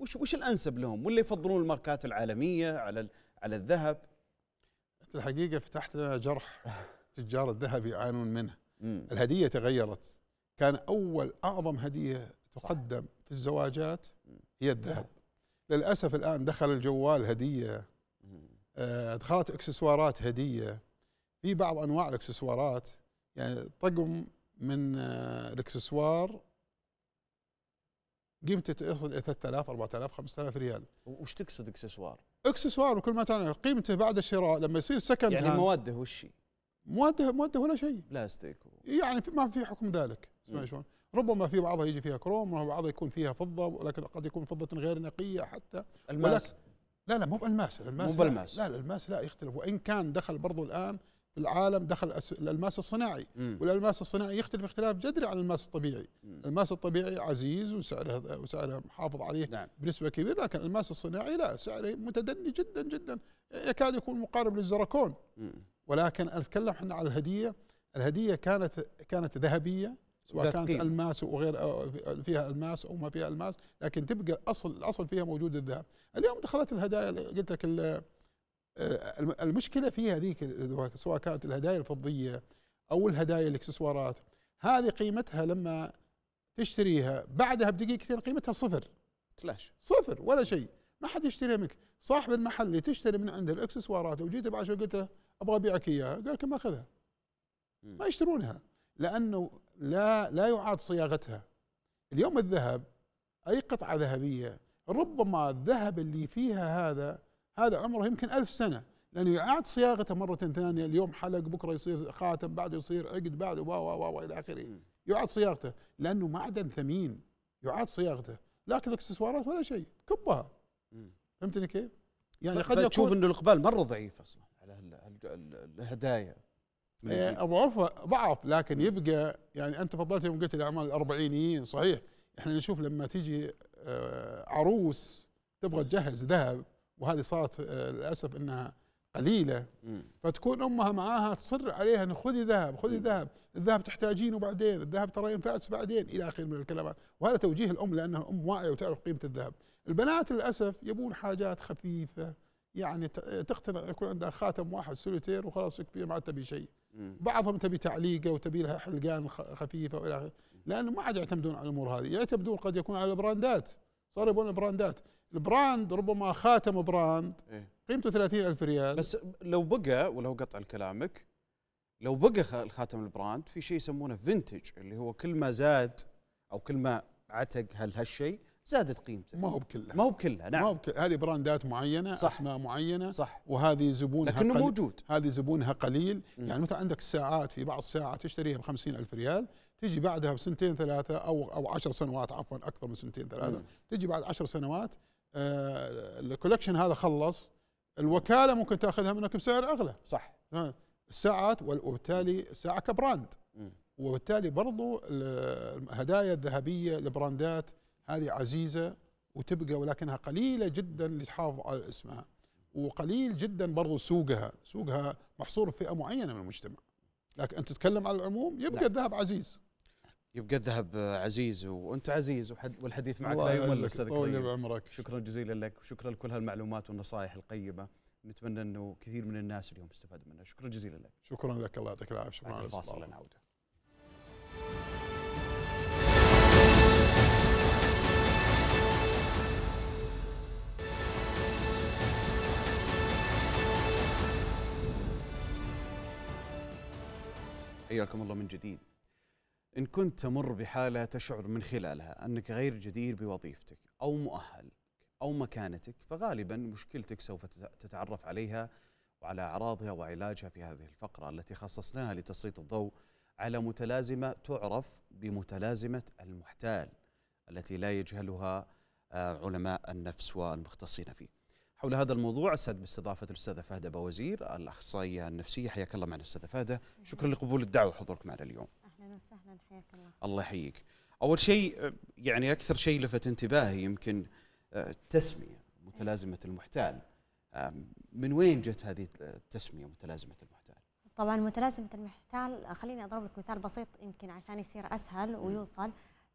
وش وش الانسب لهم ولا يفضلون الماركات العالميه على على الذهب الحقيقه فتحت لنا جرح (laughs) تجار الذهب يعانون منه مم. الهديه تغيرت كان اول اعظم هديه تقدم صح. في الزواجات هي الذهب نعم. للاسف الان دخل الجوال هديه آه، دخلت اكسسوارات هديه في بعض انواع الاكسسوارات يعني طقم من آه، الاكسسوار قيمته تصل الى 3000 4000 5000 ريال وش تقصد اكسسوار؟ اكسسوار وكل ما كان قيمته بعد الشراء لما يصير سكند يعني مواده وش مواده مواده ولا شيء بلاستيك و... يعني ما في حكم ذلك شلون؟ ربما في بعضها يجي فيها كروم وبعضها يكون فيها فضه ولكن قد يكون فضه غير نقيه حتى الماس لا لا مو بالماس الماس مو بالماس لا, لا الالماس لا يختلف وان كان دخل برضو الان العالم دخل الالماس الصناعي والالماس الصناعي يختلف اختلاف جذري عن الالماس الطبيعي الماس الالماس الطبيعي عزيز وسعره وسعره محافظ عليه نعم. بنسبه كبيره لكن الالماس الصناعي لا سعره متدني جدا جدا يكاد يكون مقارب للزركون ولكن اتكلم احنا على الهديه الهديه كانت كانت ذهبيه سواء كانت قيمة. الماس وغير فيها الماس او ما فيها الماس لكن تبقى الاصل الاصل فيها موجود الذهب اليوم دخلت الهدايا قلت لك آه، المشكله في هذيك سواء كانت الهدايا الفضيه او الهدايا الاكسسوارات هذه قيمتها لما تشتريها بعدها بدقيقتين قيمتها صفر تلاش صفر ولا شيء ما حد يشتريها منك صاحب المحل اللي تشتري من عنده الاكسسوارات وجيت بعد قلت له ابغى ابيعك اياها قال لك ما اخذها ما يشترونها لانه لا لا يعاد صياغتها اليوم الذهب اي قطعه ذهبيه ربما الذهب اللي فيها هذا هذا عمره يمكن ألف سنة لأنه يعاد صياغته مرة ثانية اليوم حلق بكرة يصير خاتم بعده يصير عقد بعده و و و إلى آخره يعاد صياغته لأنه معدن ثمين يعاد صياغته لكن الاكسسوارات ولا شيء كبها فهمتني كيف؟ يعني قد تشوف انه الاقبال مره ضعيف اصلا على الهدايا إيه، اضعفها ضعف لكن يبقى يعني انت فضلت يوم قلت الاعمال الاربعينيين صحيح احنا نشوف لما تيجي آه، عروس تبغى تجهز ذهب وهذه صارت آه، للاسف انها قليله فتكون امها معاها تصر عليها ان خذي ذهب خذي ذهب الذهب تحتاجينه بعدين الذهب ترى ينفعك بعدين الى اخره من الكلمات وهذا توجيه الام لانها ام واعيه وتعرف قيمه الذهب البنات للاسف يبون حاجات خفيفه يعني تقتنع يكون عندها خاتم واحد سوليتير وخلاص يكفي ما عاد تبي شيء بعضهم تبي تعليقه وتبي لها حلقان خفيفه والى اخره لانه ما عاد يعتمدون على الامور هذه يعتمدون قد يكون على البراندات صاروا يبون براندات البراند ربما خاتم براند إيه. قيمته 30 ألف ريال بس لو بقى ولو قطع كلامك لو بقى الخاتم البراند في شيء يسمونه فينتج اللي هو كل ما زاد او كل ما عتق هل هالشيء زادت قيمته ما هو بكلها ما هو بكلها نعم ما هو بكلها هذه براندات معينه صح اسماء معينه صح وهذه زبونها لكنه قليل موجود هذه زبونها قليل يعني مثلا عندك الساعات في بعض الساعات تشتريها ب 50000 ريال تجي بعدها بسنتين ثلاثه او او عشر سنوات عفوا اكثر من سنتين ثلاثه تجي بعد عشر سنوات آه، الكولكشن هذا خلص الوكاله ممكن تاخذها منك بسعر اغلى صح الساعات وبالتالي الساعه كبراند وبالتالي برضو الهدايا الذهبيه لبراندات هذه عزيزه وتبقى ولكنها قليله جدا اللي تحافظ على اسمها وقليل جدا برضو سوقها سوقها محصور في فئه معينه من المجتمع لكن انت تتكلم على العموم يبقى لا. نعم. الذهب عزيز يبقى الذهب عزيز وانت عزيز والحديث معك لا يمل استاذ كريم شكرا جزيلا لك وشكرا لكل هالمعلومات والنصائح القيمه نتمنى انه كثير من الناس اليوم استفاد منها شكرا جزيلا لك شكرا لك الله يعطيك العافيه شكرا على الفاصل نعود حياكم الله من جديد إن كنت تمر بحالة تشعر من خلالها أنك غير جدير بوظيفتك أو مؤهل أو مكانتك فغالبا مشكلتك سوف تتعرف عليها وعلى أعراضها وعلاجها في هذه الفقرة التي خصصناها لتسليط الضوء على متلازمة تعرف بمتلازمة المحتال التي لا يجهلها آه، علماء النفس والمختصين فيه حول هذا الموضوع اسعد باستضافه الاستاذه فهده بوزير الاخصائيه النفسيه حياك الله معنا استاذه فهده شكرا لقبول الدعوه وحضورك معنا اليوم وسهلا حياك الله الله يحييك اول شيء يعني اكثر شيء لفت انتباهي يمكن آه، التسميه متلازمه المحتال من وين جت هذه التسميه متلازمه المحتال طبعا متلازمه المحتال خليني اضرب لك مثال بسيط يمكن عشان يصير اسهل ويوصل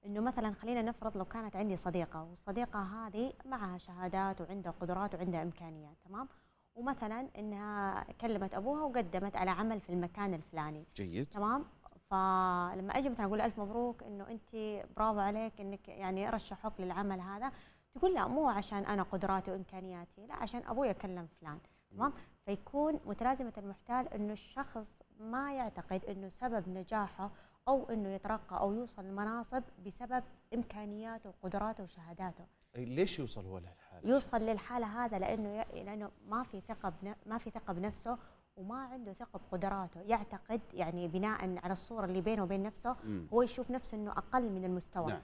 انه مثلا خلينا نفرض لو كانت عندي صديقه والصديقه هذه معها شهادات وعندها قدرات وعندها امكانيات تمام ومثلا انها كلمت ابوها وقدمت على عمل في المكان الفلاني جيد تمام فلما اجي مثلا اقول الف مبروك انه انت برافو عليك انك يعني رشحوك للعمل هذا تقول لا مو عشان انا قدراتي وامكانياتي لا عشان ابوي كلم فلان تمام فيكون متلازمه المحتال انه الشخص ما يعتقد انه سبب نجاحه او انه يترقى او يوصل لمناصب بسبب امكانياته وقدراته وشهاداته ليش يوصل هو لهالحاله؟ يوصل للحاله هذا لانه لانه ما في ثقه ما في ثقه بنفسه وما عنده ثقه بقدراته يعتقد يعني بناء على الصوره اللي بينه وبين نفسه مم. هو يشوف نفسه انه اقل من المستوى نعم.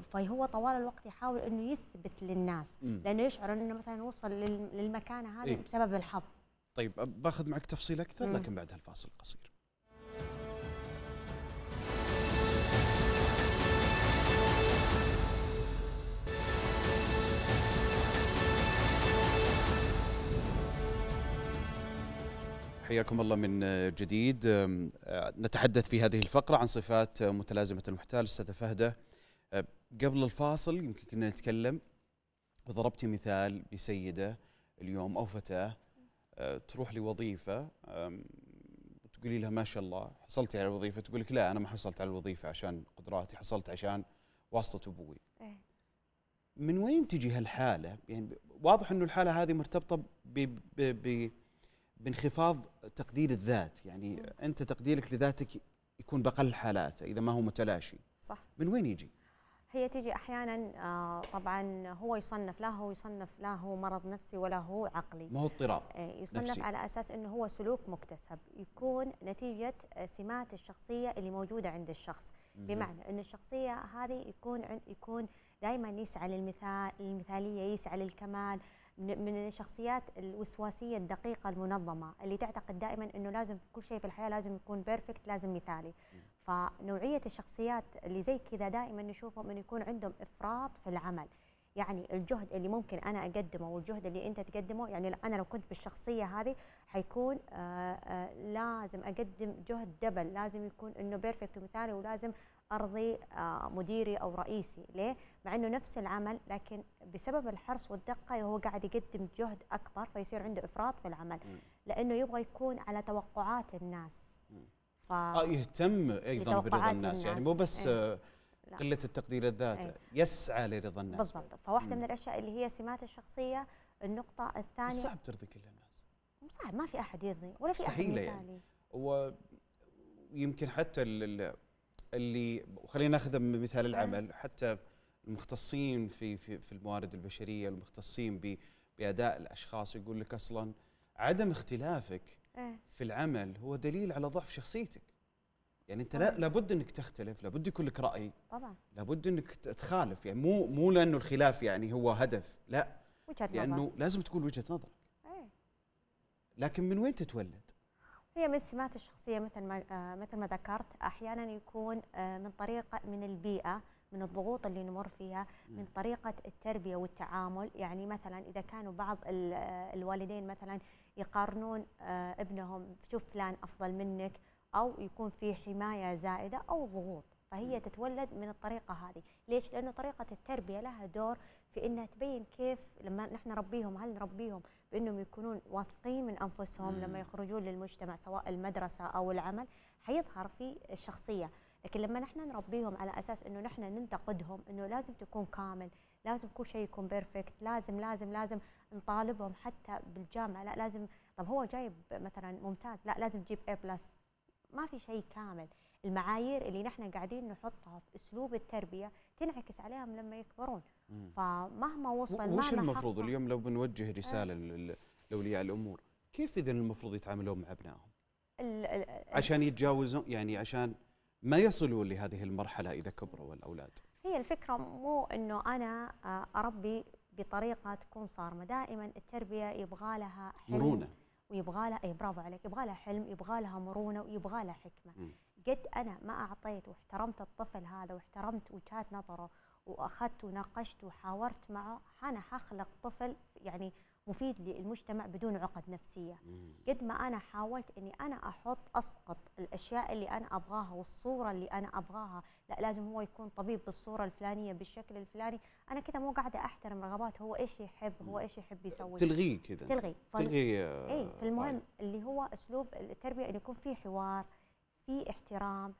فهو طوال الوقت يحاول انه يثبت للناس مم. لانه يشعر انه مثلا وصل للمكانه هذه إيه؟ بسبب الحظ طيب باخذ معك تفصيل اكثر لكن بعد هالفاصل القصير حياكم الله من جديد أه، نتحدث في هذه الفقرة عن صفات متلازمة المحتال أستاذة فهدة أه، قبل الفاصل يمكن كنا نتكلم وضربتي مثال بسيدة اليوم أو فتاة أه، تروح لوظيفة تقولي لها ما شاء الله حصلتي على الوظيفة تقول لك لا أنا ما حصلت على الوظيفة عشان قدراتي حصلت عشان واسطة أبوي إيه. من وين تجي هالحالة يعني واضح أنه الحالة هذه مرتبطة ب بانخفاض تقدير الذات يعني مم. انت تقديرك لذاتك يكون باقل الحالات اذا ما هو متلاشي صح من وين يجي هي تجي احيانا آه طبعا هو يصنف لا هو يصنف لا هو مرض نفسي ولا هو عقلي ما هو اضطراب آه، يصنف نفسي. على اساس انه هو سلوك مكتسب يكون نتيجه آه، سمات الشخصيه اللي موجوده عند الشخص مم. بمعنى ان الشخصيه هذه يكون يكون دائما يسعى للمثال للمثاليه يسعى للكمال من الشخصيات الوسواسيه الدقيقه المنظمه اللي تعتقد دائما انه لازم كل شيء في الحياه لازم يكون بيرفكت لازم مثالي فنوعيه الشخصيات اللي زي كذا دائما نشوفهم انه يكون عندهم افراط في العمل يعني الجهد اللي ممكن انا اقدمه والجهد اللي انت تقدمه يعني انا لو كنت بالشخصيه هذه حيكون آآ آه، آآ آه، لازم اقدم جهد دبل لازم يكون انه بيرفكت ومثالي ولازم ارضي آه، مديري او رئيسي ليه مع انه نفس العمل لكن بسبب الحرص والدقه هو قاعد يقدم جهد اكبر فيصير عنده افراط في العمل لانه يبغى يكون على توقعات الناس ف... آه يهتم ايضا برضا الناس, الناس يعني مو بس إيه؟ آه، قله التقدير الذاتي أيه. يسعى لرضا الناس بالضبط فواحده مم. من الاشياء اللي هي سمات الشخصيه النقطه الثانيه صعب ترضي كل الناس صعب ما في احد يرضي ولا في احد يعني. مثالي يعني. ويمكن حتى اللي خلينا ناخذها من مثال طيب. العمل حتى المختصين في في, في الموارد البشريه المختصين باداء الاشخاص يقول لك اصلا عدم اختلافك إيه. في العمل هو دليل على ضعف شخصيتك يعني انت طبعا. لابد انك تختلف لابد يكون لك راي طبعا لابد انك تخالف يعني مو مو لانه الخلاف يعني هو هدف لا وجهة لانه نظر. لازم تقول وجهه نظرك ايه لكن من وين تتولد هي من سمات الشخصية مثل ما آه، مثل ما ذكرت أحيانا يكون آه، من طريقة من البيئة من الضغوط اللي نمر فيها من طريقة التربية والتعامل يعني مثلا إذا كانوا بعض آه، الوالدين مثلا يقارنون ابنهم شوف فلان أفضل منك أو يكون في حماية زائدة أو ضغوط فهي تتولد من الطريقه هذه، ليش؟ لانه طريقه التربيه لها دور في انها تبين كيف لما نحن نربيهم هل نربيهم بانهم يكونون واثقين من انفسهم مم. لما يخرجون للمجتمع سواء المدرسه او العمل حيظهر في الشخصيه، لكن لما نحن نربيهم على اساس انه نحن ننتقدهم انه لازم تكون كامل، لازم كل شيء يكون بيرفكت، لازم لازم لازم نطالبهم حتى بالجامعه، لا لازم طب هو جايب مثلا ممتاز، لا لازم تجيب A بلس، ما في شيء كامل، المعايير اللي نحن قاعدين نحطها في اسلوب التربيه تنعكس عليهم لما يكبرون فمهما وصل وش المفروض اليوم لو بنوجه رساله آه. لاولياء الامور كيف اذا المفروض يتعاملون مع ابنائهم عشان يتجاوزون يعني عشان ما يصلوا لهذه المرحله اذا كبروا الاولاد هي الفكره مو انه انا آه، اربي بطريقه تكون صارمه دائما التربيه يبغى لها حلم مرونه ويبغى لها اي برافو عليك يبغى لها حلم يبغى لها مرونه ويبغى لها حكمه م. قد انا ما اعطيت واحترمت الطفل هذا واحترمت وجهات نظره واخذت وناقشت وحاورت معه انا حخلق طفل يعني مفيد للمجتمع بدون عقد نفسيه قد ما انا حاولت اني انا احط اسقط الاشياء اللي انا ابغاها والصوره اللي انا ابغاها لا لازم هو يكون طبيب بالصوره الفلانيه بالشكل الفلاني انا كذا مو قاعده احترم رغباته هو ايش يحب هو ايش يحب يسوي تلغيه كذا تلغي تلغي اي فالمهم آه، اللي هو اسلوب التربيه انه يكون في حوار في احترام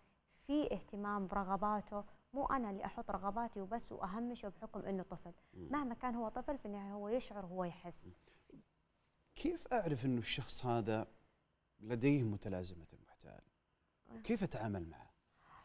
في اهتمام برغباته مو انا اللي احط رغباتي وبس واهمشه بحكم انه طفل مهما كان هو طفل في النهايه هو يشعر هو يحس كيف اعرف انه الشخص هذا لديه متلازمه المحتال كيف اتعامل معه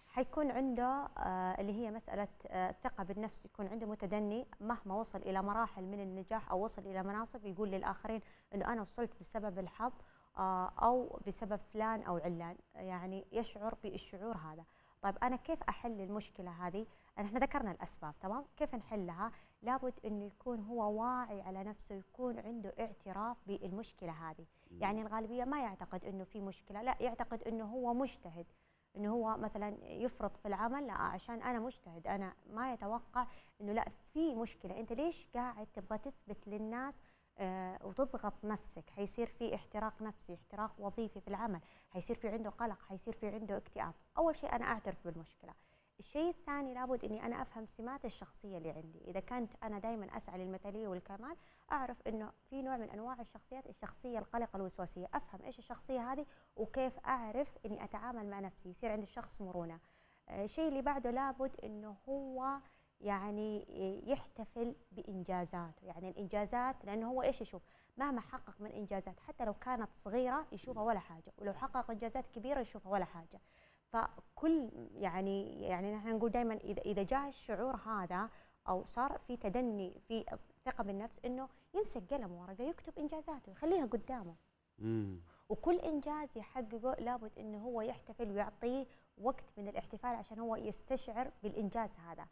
حيكون عنده آه اللي هي مسألة آه الثقة بالنفس يكون عنده متدني مهما وصل إلى مراحل من النجاح أو وصل إلى مناصب يقول للآخرين أنه أنا وصلت بسبب الحظ آه، او بسبب فلان او علان يعني يشعر بالشعور هذا طيب انا كيف احل المشكله هذه احنا ذكرنا الاسباب تمام كيف نحلها لابد انه يكون هو واعي على نفسه يكون عنده اعتراف بالمشكله هذه يعني الغالبيه ما يعتقد انه في مشكله لا يعتقد انه هو مجتهد انه هو مثلا يفرط في العمل لا عشان انا مجتهد انا ما يتوقع انه لا في مشكله انت ليش قاعد تبغى تثبت للناس آه، وتضغط نفسك حيصير في احتراق نفسي احتراق وظيفي في العمل حيصير في عنده قلق حيصير في عنده اكتئاب اول شيء انا اعترف بالمشكله الشيء الثاني لابد اني انا افهم سمات الشخصيه اللي عندي اذا كنت انا دائما اسعى للمثاليه والكمال اعرف انه في نوع من انواع الشخصيات الشخصيه القلقه الوسواسيه افهم ايش الشخصيه هذه وكيف اعرف اني اتعامل مع نفسي يصير عند الشخص مرونه آه، الشيء اللي بعده لابد انه هو يعني يحتفل بانجازاته يعني الانجازات لانه هو ايش يشوف مهما حقق من انجازات حتى لو كانت صغيره يشوفها ولا حاجه ولو حقق انجازات كبيره يشوفها ولا حاجه فكل يعني يعني نحن نقول دائما اذا اذا جاء الشعور هذا او صار في تدني في ثقه بالنفس انه يمسك قلم ورقه يكتب انجازاته يخليها قدامه وكل انجاز يحققه لابد انه هو يحتفل ويعطيه وقت من الاحتفال عشان هو يستشعر بالانجاز هذا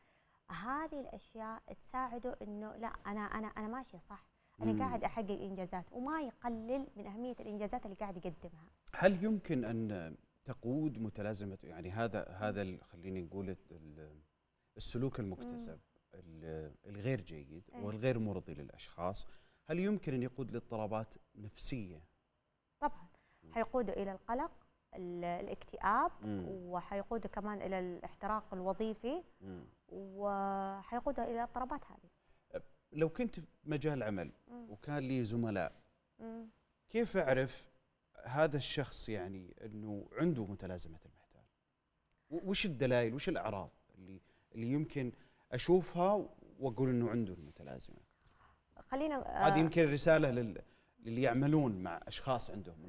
هذه الاشياء تساعده انه لا انا انا انا ماشيه صح انا مم. قاعد احقق انجازات وما يقلل من اهميه الانجازات اللي قاعد يقدمها هل يمكن ان تقود متلازمه يعني هذا هذا خليني نقول السلوك المكتسب مم. الغير جيد أيه. والغير مرضي للاشخاص هل يمكن ان يقود لاضطرابات نفسيه طبعا حيقود الى القلق الاكتئاب مم. وحيقوده كمان الى الاحتراق الوظيفي مم. وحيقوده الى اضطرابات هذه لو كنت في مجال عمل وكان لي زملاء كيف اعرف هذا الشخص يعني انه عنده متلازمه المحتال وش الدلائل وش الاعراض اللي اللي يمكن اشوفها واقول انه عنده المتلازمه خلينا هذه آه، يمكن رساله لل... للي يعملون مع اشخاص عندهم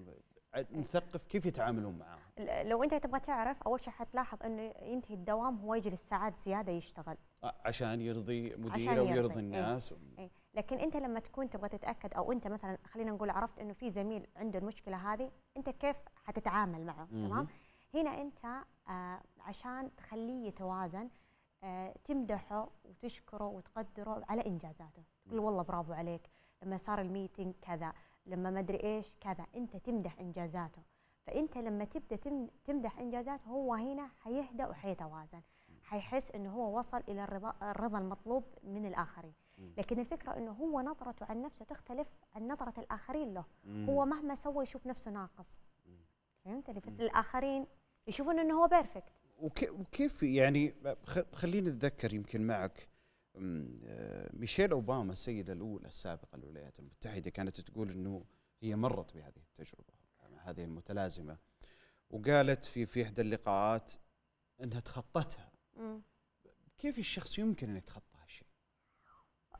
نثقف كيف يتعاملون معاه؟ لو انت تبغى تعرف اول شيء حتلاحظ انه ينتهي الدوام هو يجلس ساعات زياده يشتغل عشان يرضي مديره ويرضي إيه. الناس ايه. ايه. لكن انت لما تكون تبغى تتاكد او انت مثلا خلينا نقول عرفت انه في زميل عنده المشكله هذه انت كيف حتتعامل معه تمام؟ هنا انت آه عشان تخليه يتوازن آه تمدحه وتشكره وتقدره على انجازاته تقول والله برافو عليك لما صار الميتنج كذا لما ما ادري ايش كذا انت تمدح انجازاته فانت لما تبدا تمدح انجازاته هو هنا حيهدى وحيتوازن حيحس انه هو وصل الى الرضا, الرضا المطلوب من الاخرين لكن الفكره انه هو نظرته عن نفسه تختلف عن نظره الاخرين له هو مهما سوى يشوف نفسه ناقص فهمتني بس الاخرين يشوفون انه هو بيرفكت وكيف يعني خليني اتذكر يمكن معك آه، ميشيل اوباما السيده الاولى السابقه للولايات المتحده كانت تقول انه هي مرت بهذه التجربه يعني هذه المتلازمه وقالت في في احدى اللقاءات انها تخطتها كيف الشخص يمكن ان يتخطى هالشيء؟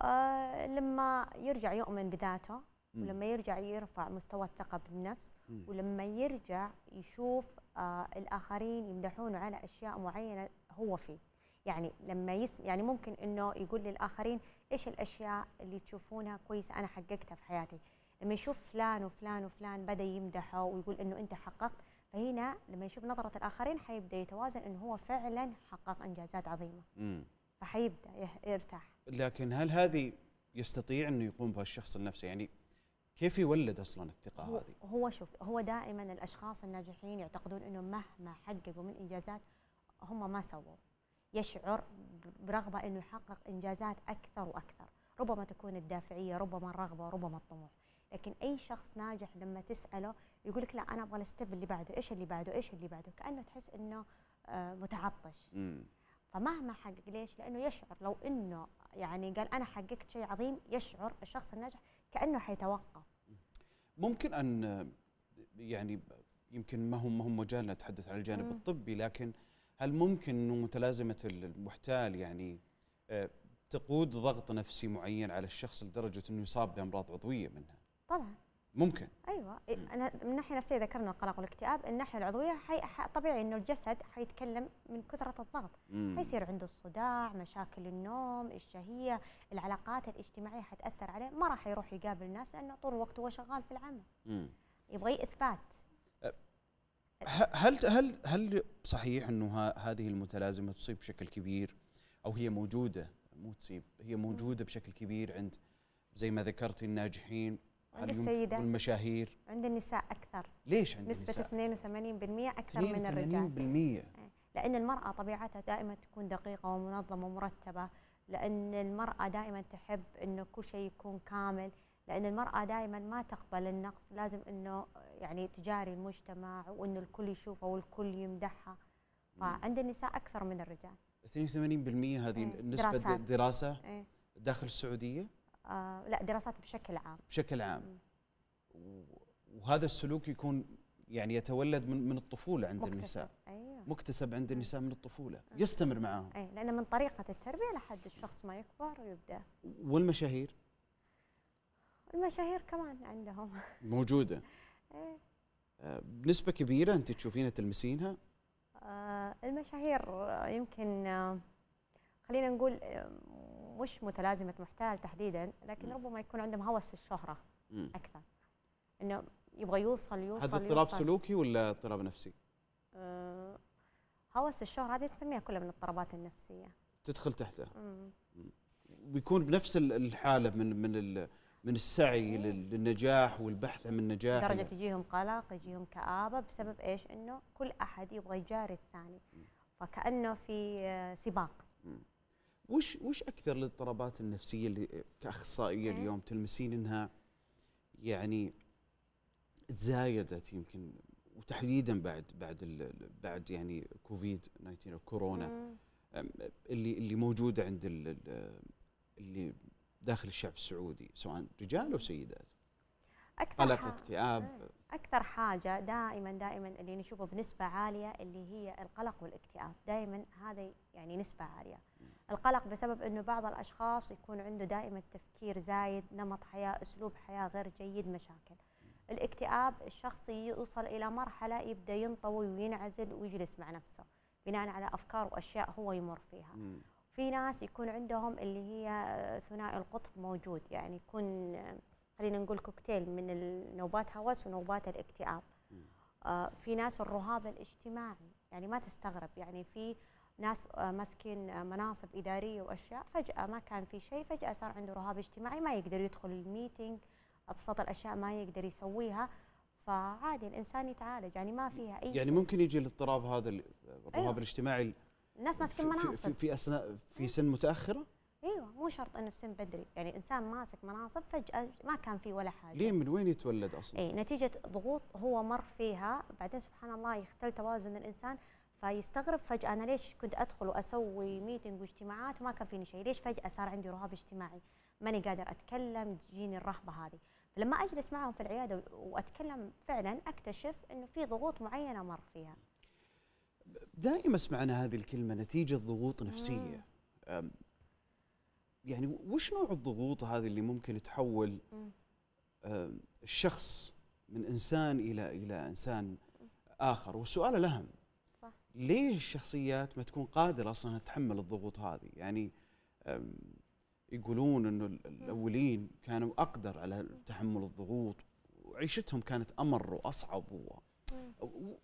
أه لما يرجع يؤمن بذاته ولما يرجع يرفع مستوى الثقه بالنفس ولما يرجع يشوف آه الاخرين يمدحونه على اشياء معينه هو فيه يعني لما يسم يعني ممكن انه يقول للاخرين ايش الاشياء اللي تشوفونها كويسه انا حققتها في حياتي لما يشوف فلان وفلان وفلان بدا يمدحه ويقول انه انت حققت فهنا لما يشوف نظره الاخرين حيبدا يتوازن انه هو فعلا حقق انجازات عظيمه امم فحيبدا يرتاح لكن هل هذه يستطيع انه يقوم بها الشخص لنفسه يعني كيف يولد اصلا الثقه هو هذه هو شوف هو دائما الاشخاص الناجحين يعتقدون انه مهما حققوا من انجازات هم ما سووا يشعر برغبة أنه يحقق إنجازات أكثر وأكثر ربما تكون الدافعية ربما الرغبة ربما الطموح لكن أي شخص ناجح لما تسأله يقول لك لا أنا أبغى الستيب اللي بعده إيش اللي بعده إيش اللي بعده كأنه تحس أنه آه، متعطش فمهما حقق ليش؟ لأنه يشعر لو أنه يعني قال أنا حققت شيء عظيم يشعر الشخص الناجح كأنه حيتوقف ممكن أن يعني يمكن ما هم ما هم مجالنا نتحدث عن الجانب مم. الطبي لكن هل ممكن أنه متلازمة المحتال يعني آه، تقود ضغط نفسي معين على الشخص لدرجة أنه يصاب بأمراض عضوية منها طبعا ممكن ايوه إيه، انا من ناحيه نفسيه ذكرنا القلق والاكتئاب الناحيه العضويه حي... طبيعي انه الجسد حيتكلم من كثره الضغط مم. حيصير عنده الصداع مشاكل النوم الشهيه العلاقات الاجتماعيه حتاثر عليه ما راح يروح يقابل ناس لانه طول الوقت هو شغال في العمل مم. يبغى اثبات هل هل هل صحيح انه هذه المتلازمه تصيب بشكل كبير او هي موجوده مو تصيب هي موجوده بشكل كبير عند زي ما ذكرت الناجحين عند السيدات والمشاهير عند النساء اكثر ليش عند نسبة النساء؟ 82% اكثر من الرجال 82% إيه. لان المرأة طبيعتها دائما تكون دقيقة ومنظمة ومرتبة لان المرأة دائما تحب انه كل شيء يكون كامل لأن المرأة دائما ما تقبل النقص لازم أنه يعني تجاري المجتمع وأنه الكل يشوفها والكل يمدحها فعند النساء أكثر من الرجال 82% هذه ايه دراسات. دراسة ايه داخل السعودية؟ آه لا دراسات بشكل عام بشكل عام مم. وهذا السلوك يكون يعني يتولد من من الطفولة عند مكتسب. النساء أيوه. مكتسب عند النساء من الطفولة يستمر معاهم أي لأن من طريقة التربية لحد الشخص ما يكبر ويبدأ والمشاهير المشاهير كمان عندهم موجوده (laughs) ايه آه، بنسبه كبيره انت تشوفينها تلمسينها آه، المشاهير يمكن آه، خلينا نقول مش متلازمه محتال تحديدا لكن ربما يكون عندهم هوس الشهره اكثر انه يبغى يوصل يوصل هذا اضطراب سلوكي ولا اضطراب نفسي؟ هوس الشهرة هذه تسميها كلها من الاضطرابات النفسية تدخل تحته ويكون بنفس الحالة من من من السعي للنجاح والبحث عن النجاح درجة يجيهم قلق يجيهم كآبة بسبب إيش إنه كل أحد يبغى يجاري الثاني فكأنه في آه، سباق وش وش أكثر الاضطرابات النفسية اللي كأخصائية إيه. اليوم تلمسين إنها يعني تزايدت يمكن وتحديدا بعد بعد بعد يعني كوفيد 19 كورونا اللي اللي موجوده عند اللي داخل الشعب السعودي سواء رجال او سيدات اكثر قلق اكتئاب إيه، اكثر حاجه دائما دائما اللي نشوفه بنسبه عاليه اللي هي القلق والاكتئاب دائما هذا يعني نسبه عاليه القلق بسبب انه بعض الاشخاص يكون عنده دائما تفكير زايد نمط حياه اسلوب حياه غير جيد مشاكل الاكتئاب الشخص يوصل الى مرحله يبدا ينطوي وينعزل ويجلس مع نفسه بناء على افكار واشياء هو يمر فيها في ناس يكون عندهم اللي هي آه، ثنائي القطب موجود يعني يكون آه، خلينا نقول كوكتيل من نوبات هوس ونوبات الاكتئاب آه، في ناس الرهاب الاجتماعي يعني ما تستغرب يعني في ناس ماسكين مناصب إدارية وأشياء فجأة ما كان في شيء فجأة صار عنده رهاب اجتماعي ما يقدر يدخل الميتنج أبسط الأشياء ما يقدر يسويها فعادي الإنسان يتعالج يعني ما فيها أي يعني شيء. ممكن يجي الاضطراب هذا أيوة. الرهاب أيوه. الاجتماعي الناس ماسكين مناصب في, في اثناء في سن متاخره ايوه مو شرط انه في سن بدري يعني انسان ماسك مناصب فجاه ما كان في ولا حاجه ليه من وين يتولد اصلا اي نتيجه ضغوط هو مر فيها بعدين سبحان الله يختل توازن الانسان فيستغرب فجاه انا ليش كنت ادخل واسوي ميتنج واجتماعات وما كان فيني شيء ليش فجاه صار عندي رهاب اجتماعي ماني قادر اتكلم تجيني الرهبه هذه فلما اجلس معهم في العياده واتكلم فعلا اكتشف انه في ضغوط معينه مر فيها دائما سمعنا هذه الكلمة نتيجة ضغوط نفسية يعني وش نوع الضغوط هذه اللي ممكن تحول الشخص من إنسان إلى إلى إنسان آخر والسؤال الأهم صح. ليه الشخصيات ما تكون قادرة أصلا تتحمل الضغوط هذه يعني يقولون أنه الأولين كانوا أقدر على تحمل الضغوط وعيشتهم كانت أمر وأصعب و...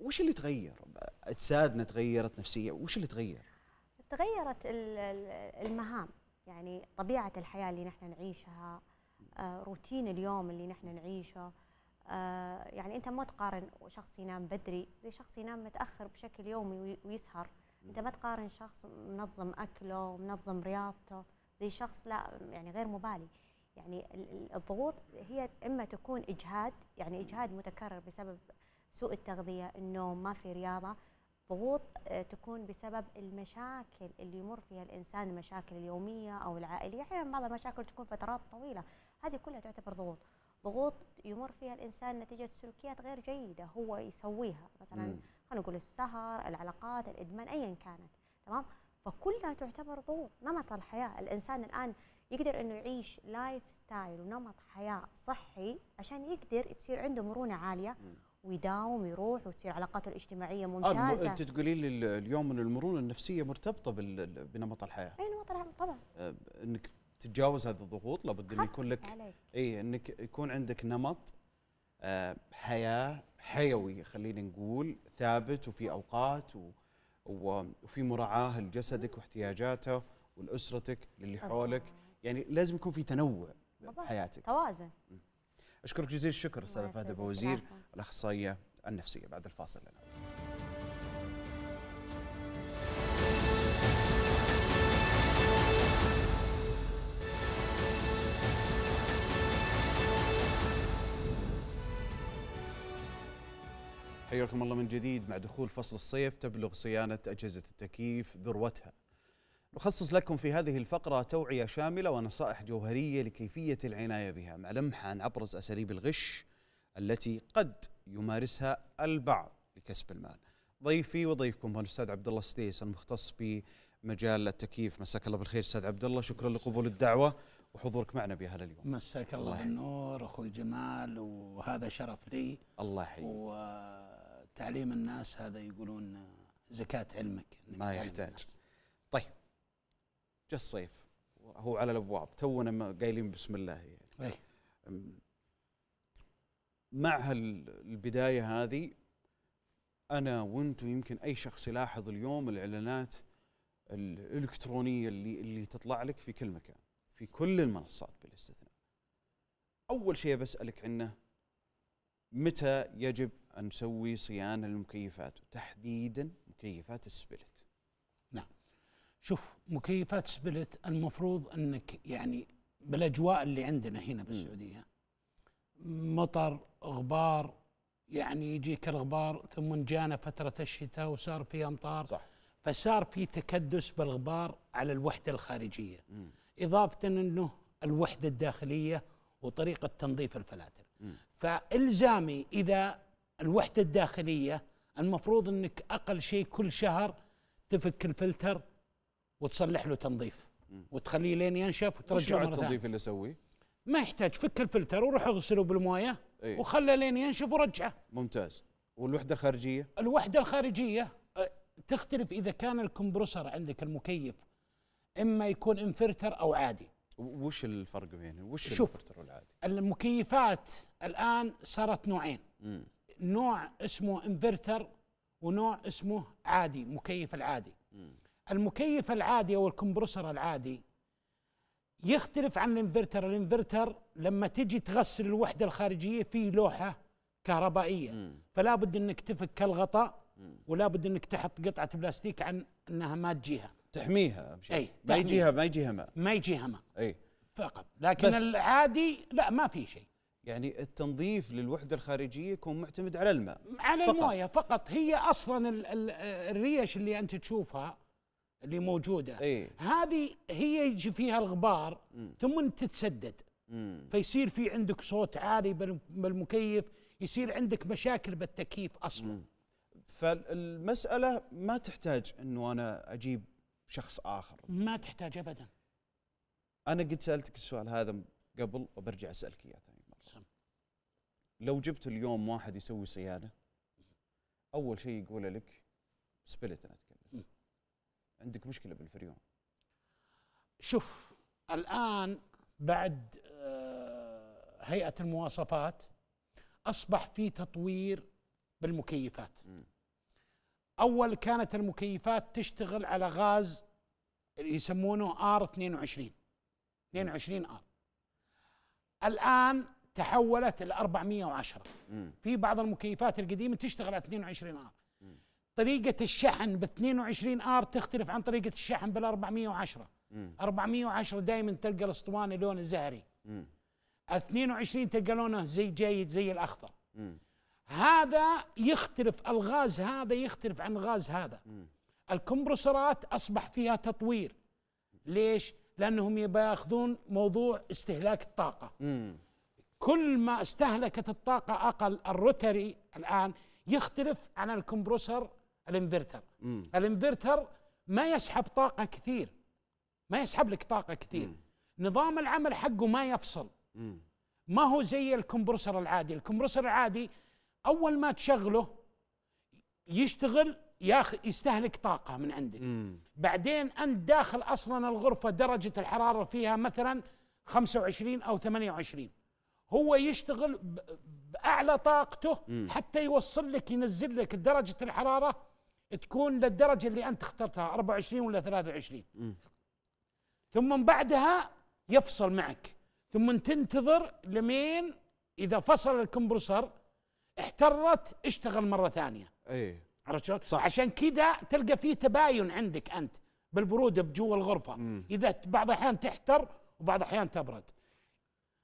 وش اللي تغير اجسادنا تغيرت نفسيا وش اللي تغير تغيرت المهام يعني طبيعه الحياه اللي نحن نعيشها آه، روتين اليوم اللي نحن نعيشه آه، يعني انت ما تقارن شخص ينام بدري زي شخص ينام متاخر بشكل يومي ويسهر انت ما تقارن شخص منظم اكله ومنظم رياضته زي شخص لا يعني غير مبالي يعني الضغوط هي اما تكون اجهاد يعني اجهاد متكرر بسبب سوء التغذيه النوم ما في رياضه ضغوط آه، تكون بسبب المشاكل اللي يمر فيها الانسان المشاكل اليوميه او العائليه احيانا بعض المشاكل تكون فترات طويله هذه كلها تعتبر ضغوط ضغوط يمر فيها الانسان نتيجه سلوكيات غير جيده هو يسويها مثلا خلينا نقول السهر العلاقات الادمان ايا كانت تمام فكلها تعتبر ضغوط نمط الحياه الانسان الان يقدر انه يعيش لايف ستايل ونمط حياه صحي عشان يقدر تصير عنده مرونه عاليه ويداوم يروح وتصير علاقاته الاجتماعيه آه، ممتازه آه انت تقولي لي اليوم ان المرونه النفسيه مرتبطه بنمط الحياه اي نمط الحياه طبعا آه انك تتجاوز هذه الضغوط لابد ان يكون لك اي انك يكون عندك نمط آه حياه حيوي خلينا نقول ثابت وفي اوقات و وفي مراعاه لجسدك واحتياجاته ولاسرتك للي حولك يعني لازم يكون في تنوع بحياتك توازن اشكرك جزيل الشكر استاذ فهد ابو وزير الاخصائيه النفسيه بعد الفاصل لنا. حياكم الله من جديد مع دخول فصل الصيف تبلغ صيانة أجهزة التكييف ذروتها أخصص لكم في هذه الفقرة توعية شاملة ونصائح جوهرية لكيفية العناية بها مع لمحة عن أبرز أساليب الغش التي قد يمارسها البعض لكسب المال ضيفي وضيفكم هو الأستاذ عبد الله ستيس المختص بمجال التكييف مساك الله بالخير أستاذ عبد الله شكرا لقبول الدعوة وحضورك معنا بهذا اليوم مساك الله, الله بالنور أخوي جمال وهذا شرف لي الله يحييك وتعليم الناس هذا يقولون زكاة علمك ما يحتاج طيب جاء الصيف هو على الابواب تونا قايلين بسم الله يعني مع البدايه هذه انا وانتم يمكن اي شخص يلاحظ اليوم الاعلانات الالكترونيه اللي اللي تطلع لك في كل مكان في كل المنصات بالاستثناء اول شيء بسالك عنه متى يجب ان نسوي صيانه للمكيفات وتحديدا مكيفات السبلت شوف مكيفات سبلت المفروض انك يعني بالاجواء اللي عندنا هنا بالسعوديه مطر غبار يعني يجيك الغبار ثم جانا فتره الشتاء وصار في امطار صح فصار في تكدس بالغبار على الوحده الخارجيه م. اضافه انه الوحده الداخليه وطريقه تنظيف الفلاتر م. فالزامي اذا الوحده الداخليه المفروض انك اقل شيء كل شهر تفك الفلتر وتصلح له تنظيف وتخليه لين ينشف وترجعه وش نوع التنظيف اللي اسويه؟ ما يحتاج فك الفلتر وروح اغسله بالمويه ايه؟ وخله لين ينشف ورجعه ممتاز والوحده الخارجيه؟ الوحده الخارجيه أه، تختلف اذا كان الكمبروسر عندك المكيف اما يكون انفرتر او عادي وش الفرق بينه؟ وش شوف الانفرتر والعادي؟ المكيفات الان صارت نوعين مم. نوع اسمه انفرتر ونوع اسمه عادي مكيف العادي مم. المكيف العادي او الكمبرسر العادي يختلف عن الانفرتر الانفرتر لما تجي تغسل الوحده الخارجيه في لوحه كهربائيه م. فلا بد انك تفك الغطاء ولا بد انك تحط قطعه بلاستيك عن انها ما تجيها تحميها اي ما يجيها ما يجيها ماء ما يجيها ماء اي فقط لكن العادي لا ما في شيء يعني التنظيف للوحده الخارجيه يكون معتمد على الماء على فقط. المويه فقط هي اصلا الريش اللي انت تشوفها اللي موجوده إيه؟ هذه هي يجي فيها الغبار ثم تتسدد فيصير في عندك صوت عالي بالمكيف يصير عندك مشاكل بالتكييف اصلا مم. فالمساله ما تحتاج انه انا اجيب شخص اخر ما تحتاج ابدا انا قد سالتك السؤال هذا قبل وبرجع اسالك اياه ثاني مره لو جبت اليوم واحد يسوي صيانه اول شيء يقول لك سبلت عندك مشكله بالفريون شوف الان بعد آه، هيئه المواصفات اصبح في تطوير بالمكيفات م. اول كانت المكيفات تشتغل على غاز يسمونه ار 22 22 ار الان تحولت ل 410 في بعض المكيفات القديمه تشتغل على 22 ار طريقة الشحن ب 22 ار تختلف عن طريقة الشحن بال 410 مم. 410 دائما تلقى الاسطوانة لونه زهري مم. 22 تلقى لونه زي جيد زي الاخضر مم. هذا يختلف الغاز هذا يختلف عن غاز هذا مم. الكمبروسرات اصبح فيها تطوير ليش؟ لانهم ياخذون موضوع استهلاك الطاقه مم. كل ما استهلكت الطاقه اقل الروتري الان يختلف عن الكمبروسر الانفرتر الانفرتر ما يسحب طاقه كثير ما يسحب لك طاقه كثير مم. نظام العمل حقه ما يفصل مم. ما هو زي الكمبرسر العادي الكمبرسر العادي اول ما تشغله يشتغل ياخ يستهلك طاقه من عندك مم. بعدين انت داخل اصلا الغرفه درجه الحراره فيها مثلا 25 او 28 هو يشتغل باعلى طاقته مم. حتى يوصل لك ينزل لك درجه الحراره تكون للدرجه اللي انت اخترتها 24 ولا 23 م. ثم من بعدها يفصل معك ثم تنتظر لمين اذا فصل الكمبروسر احترت اشتغل مره ثانيه ايه عرفت شلون؟ عشان كذا تلقى في تباين عندك انت بالبروده بجوا الغرفه مم. اذا بعض الاحيان تحتر وبعض الاحيان تبرد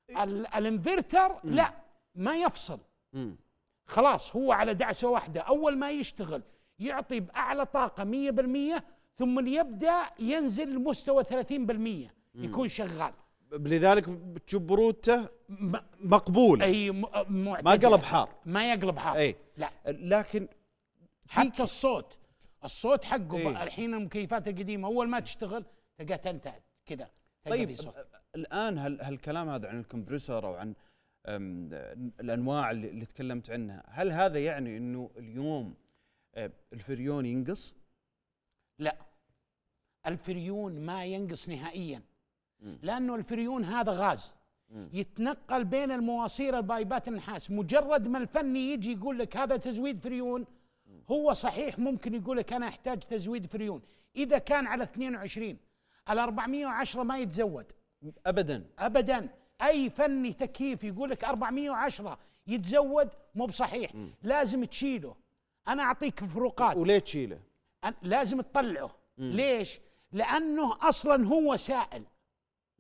إيه؟ الانفرتر لا ما يفصل مم. خلاص هو على دعسه واحده اول ما يشتغل يعطي باعلى طاقه 100% ثم يبدا ينزل لمستوى 30% يكون شغال لذلك تشوف برودته مقبوله اي ما قلب حار ما يقلب حار اي لا لكن حتى الصوت الصوت حقه إيه؟ الحين المكيفات القديمه اول ما تشتغل تلقاه تنتعد كذا طيب الان هل هالكلام هذا عن الكمبريسر او عن الانواع اللي تكلمت عنها هل هذا يعني انه اليوم آه، الفريون ينقص لا الفريون ما ينقص نهائيا لانه الفريون هذا غاز يتنقل بين المواسير البايبات النحاس مجرد ما الفني يجي يقول لك هذا تزويد فريون هو صحيح ممكن يقول لك انا احتاج تزويد فريون اذا كان على 22 ال 410 ما يتزود ابدا ابدا اي فني تكييف يقول لك 410 يتزود مو بصحيح لازم تشيله انا اعطيك فروقات وليه تشيله؟ لازم تطلعه مم. ليش؟ لانه اصلا هو سائل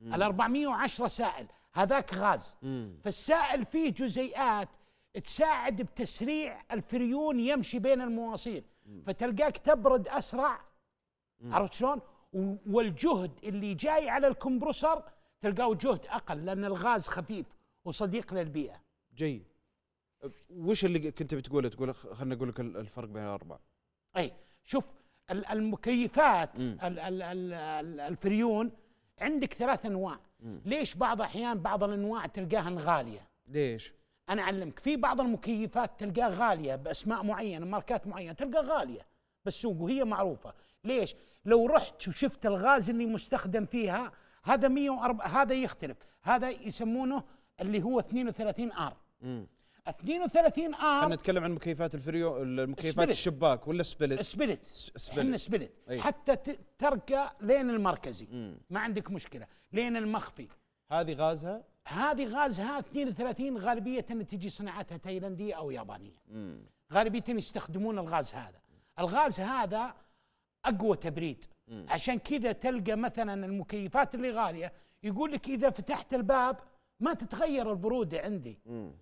ال 410 سائل هذاك غاز مم. فالسائل فيه جزيئات تساعد بتسريع الفريون يمشي بين المواصير مم. فتلقاك تبرد اسرع عرفت شلون؟ والجهد اللي جاي على الكمبروسر تلقاه جهد اقل لان الغاز خفيف وصديق للبيئه جيد وش اللي كنت بتقوله تقول خلنا اقول لك الفرق بين الاربعه اي شوف المكيفات الـ الـ الـ الفريون عندك ثلاث انواع م. ليش بعض احيان بعض الانواع تلقاها غاليه ليش انا اعلمك في بعض المكيفات تلقاها غاليه باسماء معينه ماركات معينه تلقاها غاليه بالسوق وهي معروفه ليش لو رحت وشفت الغاز اللي مستخدم فيها هذا 104 هذا يختلف هذا يسمونه اللي هو 32 ار مم. 32 ار احنا نتكلم عن مكيفات الفريو المكيفات الشباك ولا سبلت سبلت سبلت سبلت أيه؟ حتى تركه لين المركزي مم. ما عندك مشكله لين المخفي هذه غازها هذه غازها 32 غالبيه تجي صناعتها تايلانديه او يابانيه مم. غالبيه يستخدمون الغاز هذا الغاز هذا اقوى تبريد مم. عشان كذا تلقى مثلا المكيفات اللي غاليه يقول لك اذا فتحت الباب ما تتغير البروده عندي مم.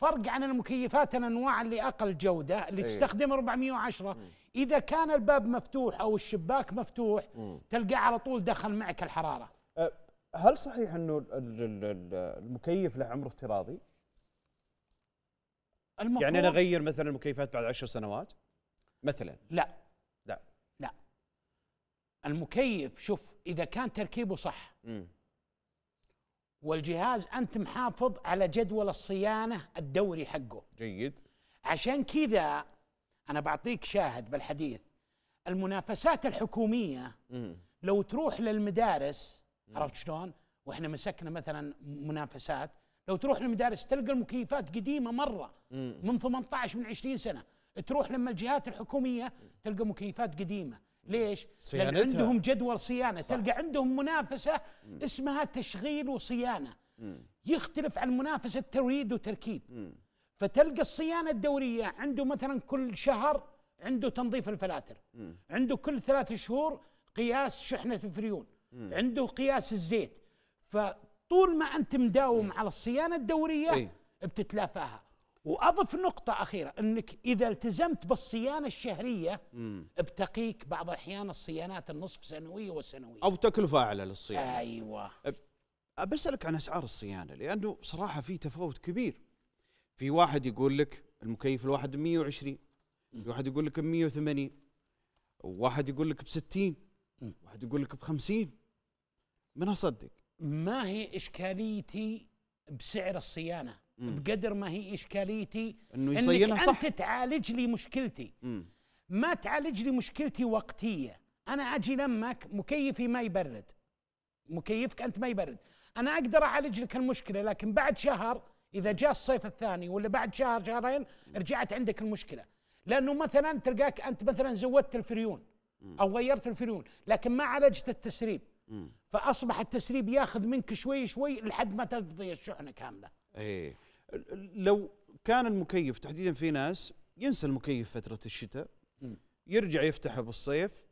فرق عن المكيفات الانواع اللي اقل جوده اللي أيه. تستخدم 410 مم. اذا كان الباب مفتوح او الشباك مفتوح مم. تلقاه على طول دخل معك الحراره أه، هل صحيح انه المكيف له عمر افتراضي يعني انا اغير مثلا المكيفات بعد عشر سنوات مثلا لا لا لا المكيف شوف اذا كان تركيبه صح مم. والجهاز انت محافظ على جدول الصيانه الدوري حقه جيد عشان كذا انا بعطيك شاهد بالحديث المنافسات الحكوميه مم. لو تروح للمدارس عرفت شلون واحنا مسكنا مثلا منافسات لو تروح للمدارس تلقى المكيفات قديمه مره مم. من 18 من 20 سنه تروح لما الجهات الحكوميه تلقى مكيفات قديمه ليش؟ لأن عندهم جدول صيانة صح. تلقى عندهم منافسة م. اسمها تشغيل وصيانة م. يختلف عن منافسة توريد وتركيب م. فتلقى الصيانة الدورية عنده مثلا كل شهر عنده تنظيف الفلاتر م. عنده كل ثلاث شهور قياس شحنة الفريون م. عنده قياس الزيت فطول ما أنت مداوم على الصيانة الدورية إيه؟ بتتلافاها واضف نقطه اخيره انك اذا التزمت بالصيانه الشهريه مم. بتقيك بعض الاحيان الصيانات النصف سنويه والسنويه او تكلفه اعلى للصيانه ايوه بسالك عن اسعار الصيانه لانه صراحه في تفاوت كبير في واحد يقول لك المكيف الواحد ب 120 واحد يقول لك ب 180 واحد يقول لك ب 60 واحد يقول لك ب 50 من اصدق ما هي اشكاليتي بسعر الصيانه مم. بقدر ما هي اشكاليتي انه يصينها صح انت تعالج لي مشكلتي مم. ما تعالج لي مشكلتي وقتيه انا اجي لمك مكيفي ما يبرد مكيفك انت ما يبرد انا اقدر اعالج لك المشكله لكن بعد شهر اذا جاء الصيف الثاني ولا بعد شهر شهرين رجعت عندك المشكله لانه مثلا تلقاك انت مثلا زودت الفريون او غيرت الفريون لكن ما عالجت التسريب فاصبح التسريب ياخذ منك شوي شوي لحد ما تفضي الشحنه كامله ايه لو كان المكيف تحديدا في ناس ينسى المكيف فتره الشتاء يرجع يفتحه بالصيف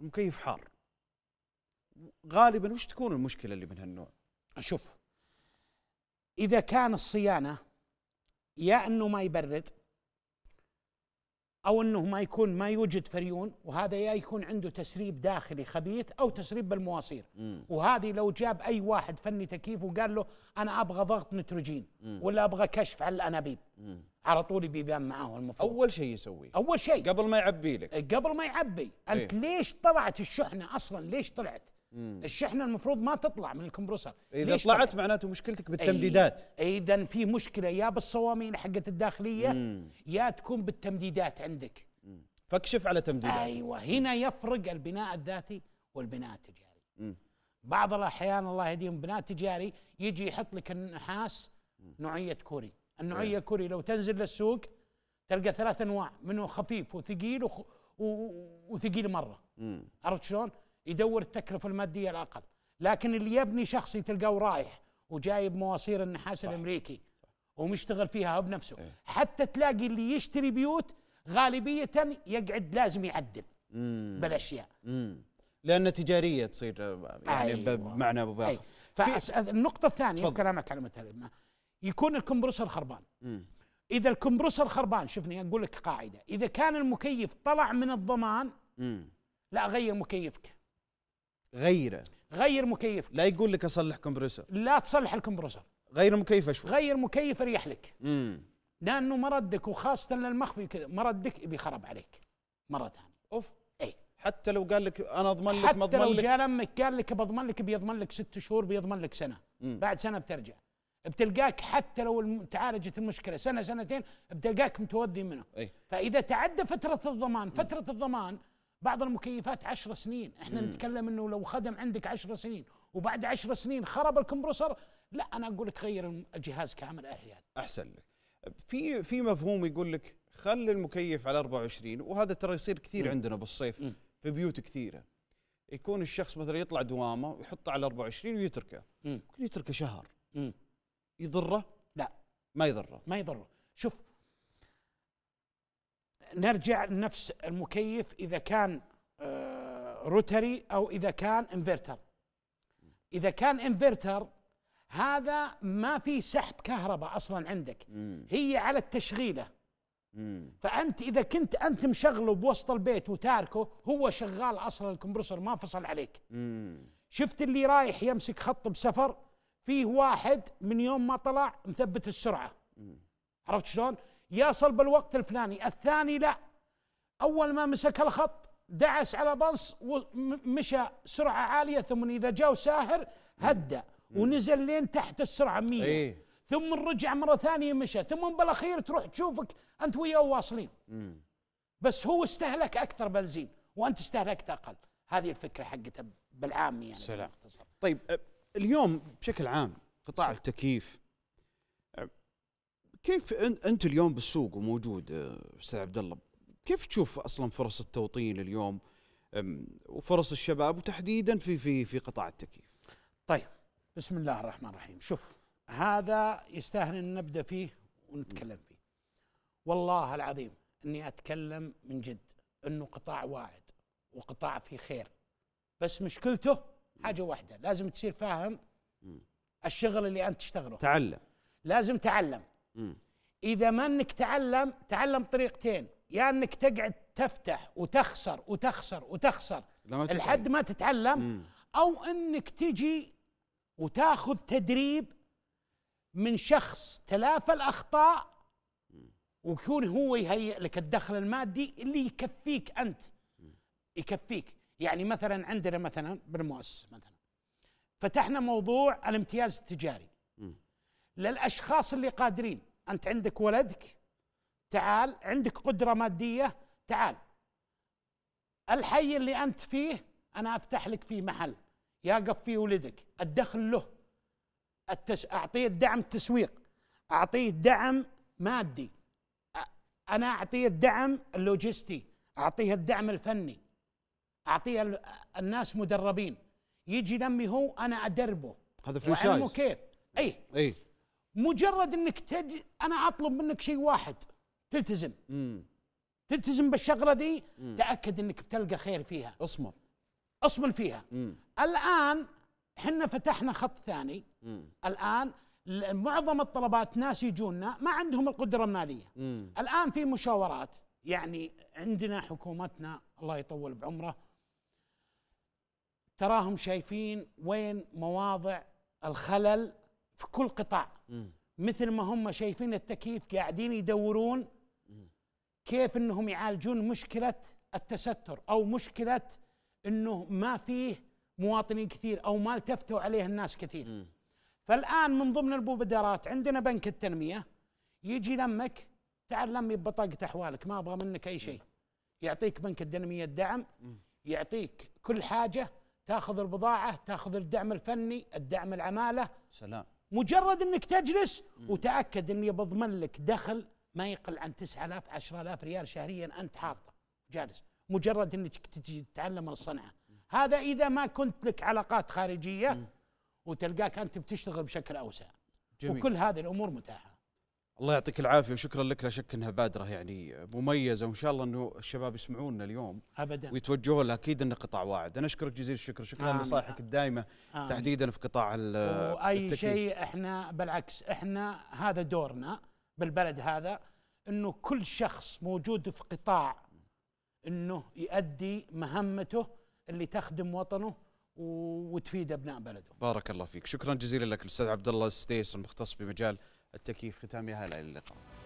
المكيف حار غالبا وش تكون المشكله اللي من هالنوع؟ شوف اذا كان الصيانه يا انه ما يبرد او انه ما يكون ما يوجد فريون وهذا يا يكون عنده تسريب داخلي خبيث او تسريب بالمواسير وهذه لو جاب اي واحد فني تكييف وقال له انا ابغى ضغط نتروجين مم. ولا ابغى كشف على الانابيب مم. على طول بيبان معاه المفروض اول شيء يسويه اول شيء قبل ما يعبي لك قبل ما يعبي انت إيه؟ ليش طلعت الشحنه اصلا ليش طلعت مم. الشحنه المفروض ما تطلع من الكمبروسر اذا طلعت معناته مشكلتك بالتمديدات اذا في مشكله يا بالصواميل حقت الداخليه مم. يا تكون بالتمديدات عندك مم. فاكشف على تمديدات ايوه هنا يفرق البناء الذاتي والبناء التجاري مم. بعض الاحيان الله يهديهم بناء تجاري يجي يحط لك النحاس نوعيه كوري النوعيه مم. أيوة. كوري لو تنزل للسوق تلقى ثلاث انواع منه خفيف وثقيل وخ... و... وثقيل مره عرفت شلون؟ يدور التكلفه الماديه الاقل لكن اللي يبني شخصي تلقاه رايح وجايب مواسير النحاس صح. الامريكي ومشتغل فيها بنفسه إيه؟ حتى تلاقي اللي يشتري بيوت غالبيه يقعد لازم يعدل مم. بالاشياء مم. لانها تجاريه تصير يعني أيوة. بمعنى ابو أيوة. النقطه الثانيه كلامك على مثلا يكون الكمبرسر خربان مم. اذا الكمبرسر خربان شفني اقول لك قاعده اذا كان المكيف طلع من الضمان مم. لا غير مكيفك غيره غير مكيف لا يقول لك اصلح كمبرسر لا تصلح الكمبرسر غير مكيف شوي غير مكيف اريح لك امم لانه مردك وخاصه للمخفي كذا مردك بيخرب عليك مره ثانيه اوف اي حتى لو قال لك انا اضمن لك ما اضمن لك حتى لو جاء لك قال لك بضمن لك بيضمن لك ست شهور بيضمن لك سنه مم. بعد سنه بترجع بتلقاك حتى لو تعالجت المشكله سنه سنتين بتلقاك متوذي منه أي. فاذا تعدى فتره الضمان فتره الضمان بعض المكيفات عشر سنين احنا مم. نتكلم انه لو خدم عندك عشر سنين وبعد عشر سنين خرب الكمبروسر لا انا اقول لك غير الجهاز كامل احيانا احسن لك في في مفهوم يقول لك خلي المكيف على 24 وهذا ترى يصير كثير مم. عندنا بالصيف مم. في بيوت كثيره يكون الشخص مثلا يطلع دوامه ويحطه على 24 ويتركه مم. ممكن يتركه شهر مم. يضره لا ما يضره ما يضره شوف نرجع لنفس المكيف اذا كان آه، روتري او اذا كان انفرتر اذا كان انفرتر هذا ما في سحب كهرباء اصلا عندك هي على التشغيله فانت اذا كنت انت مشغله بوسط البيت وتاركه هو شغال اصلا الكمبرسر ما فصل عليك شفت اللي رايح يمسك خط بسفر فيه واحد من يوم ما طلع مثبت السرعه عرفت شلون يصل بالوقت الفلاني الثاني لا أول ما مسك الخط دعس على بنص ومشى سرعة عالية ثم إذا جاء ساهر هدى ونزل لين تحت السرعة 100 إيه. ثم رجع مرة ثانية مشى ثم بالأخير تروح تشوفك أنت وياه واصلين بس هو استهلك أكثر بنزين وأنت استهلكت أقل هذه الفكرة حقتها بالعام يعني سلام. طيب اليوم بشكل عام قطاع سلام. التكييف كيف انت اليوم بالسوق وموجود آه، استاذ عبد الله كيف تشوف اصلا فرص التوطين اليوم وفرص الشباب وتحديدا في في في قطاع التكييف طيب بسم الله الرحمن الرحيم شوف هذا يستاهل ان نبدا فيه ونتكلم فيه والله العظيم اني اتكلم من جد انه قطاع واعد وقطاع فيه خير بس مشكلته حاجه واحده لازم تصير فاهم الشغل اللي انت تشتغله تعلم لازم تعلم اذا ما انك تعلم تعلم طريقتين يا يعني انك تقعد تفتح وتخسر وتخسر وتخسر لحد ما تتعلم مم. او انك تجي وتاخذ تدريب من شخص تلافى الاخطاء ويكون هو يهيئ لك الدخل المادي اللي يكفيك انت يكفيك يعني مثلا عندنا مثلا بالمؤسسه مثلا فتحنا موضوع الامتياز التجاري للاشخاص اللي قادرين انت عندك ولدك تعال عندك قدره ماديه تعال الحي اللي انت فيه انا افتح لك فيه محل يقف فيه ولدك الدخل له التس... اعطيه الدعم التسويق اعطيه الدعم مادي انا اعطيه الدعم اللوجستي اعطيه الدعم الفني اعطيه الناس مدربين يجي لما هو انا ادربه هذا فرنشايز كيف اي اي مجرد انك تد... انا اطلب منك شيء واحد تلتزم مم. تلتزم بالشغله دي مم. تاكد انك بتلقى خير فيها اصمر اصمر فيها مم. الان احنا فتحنا خط ثاني مم. الان معظم الطلبات ناس يجونا ما عندهم القدره الماليه مم. الان في مشاورات يعني عندنا حكومتنا الله يطول بعمره تراهم شايفين وين مواضع الخلل في كل قطاع مثل ما هم شايفين التكييف قاعدين يدورون كيف انهم يعالجون مشكله التستر او مشكله انه ما فيه مواطنين كثير او ما التفتوا عليه الناس كثير فالان من ضمن المبادرات عندنا بنك التنميه يجي لمك تعال لمي ببطاقه احوالك ما ابغى منك اي شيء يعطيك بنك التنميه الدعم يعطيك كل حاجه تاخذ البضاعه تاخذ الدعم الفني الدعم العماله سلام مجرد انك تجلس وتاكد اني بضمن لك دخل ما يقل عن 9000 10000 ريال شهريا انت حاطه جالس مجرد انك تجي تتعلم الصنعه هذا اذا ما كنت لك علاقات خارجيه وتلقاك انت بتشتغل بشكل اوسع جميل. وكل هذه الامور متاحه الله يعطيك العافيه وشكرا لك لا شك انها بادره يعني مميزه وان شاء الله انه الشباب يسمعونا اليوم ابدا ويتوجهون لها اكيد انه قطاع واعد انا اشكرك جزيل الشكر شكرا لنصائحك الدائمه تحديدا في قطاع واي شيء احنا بالعكس احنا هذا دورنا بالبلد هذا انه كل شخص موجود في قطاع انه يؤدي مهمته اللي تخدم وطنه وتفيد ابناء بلده بارك الله فيك شكرا جزيلا لك الاستاذ عبد الله السديس المختص بمجال التكييف ختامي الى اللقاء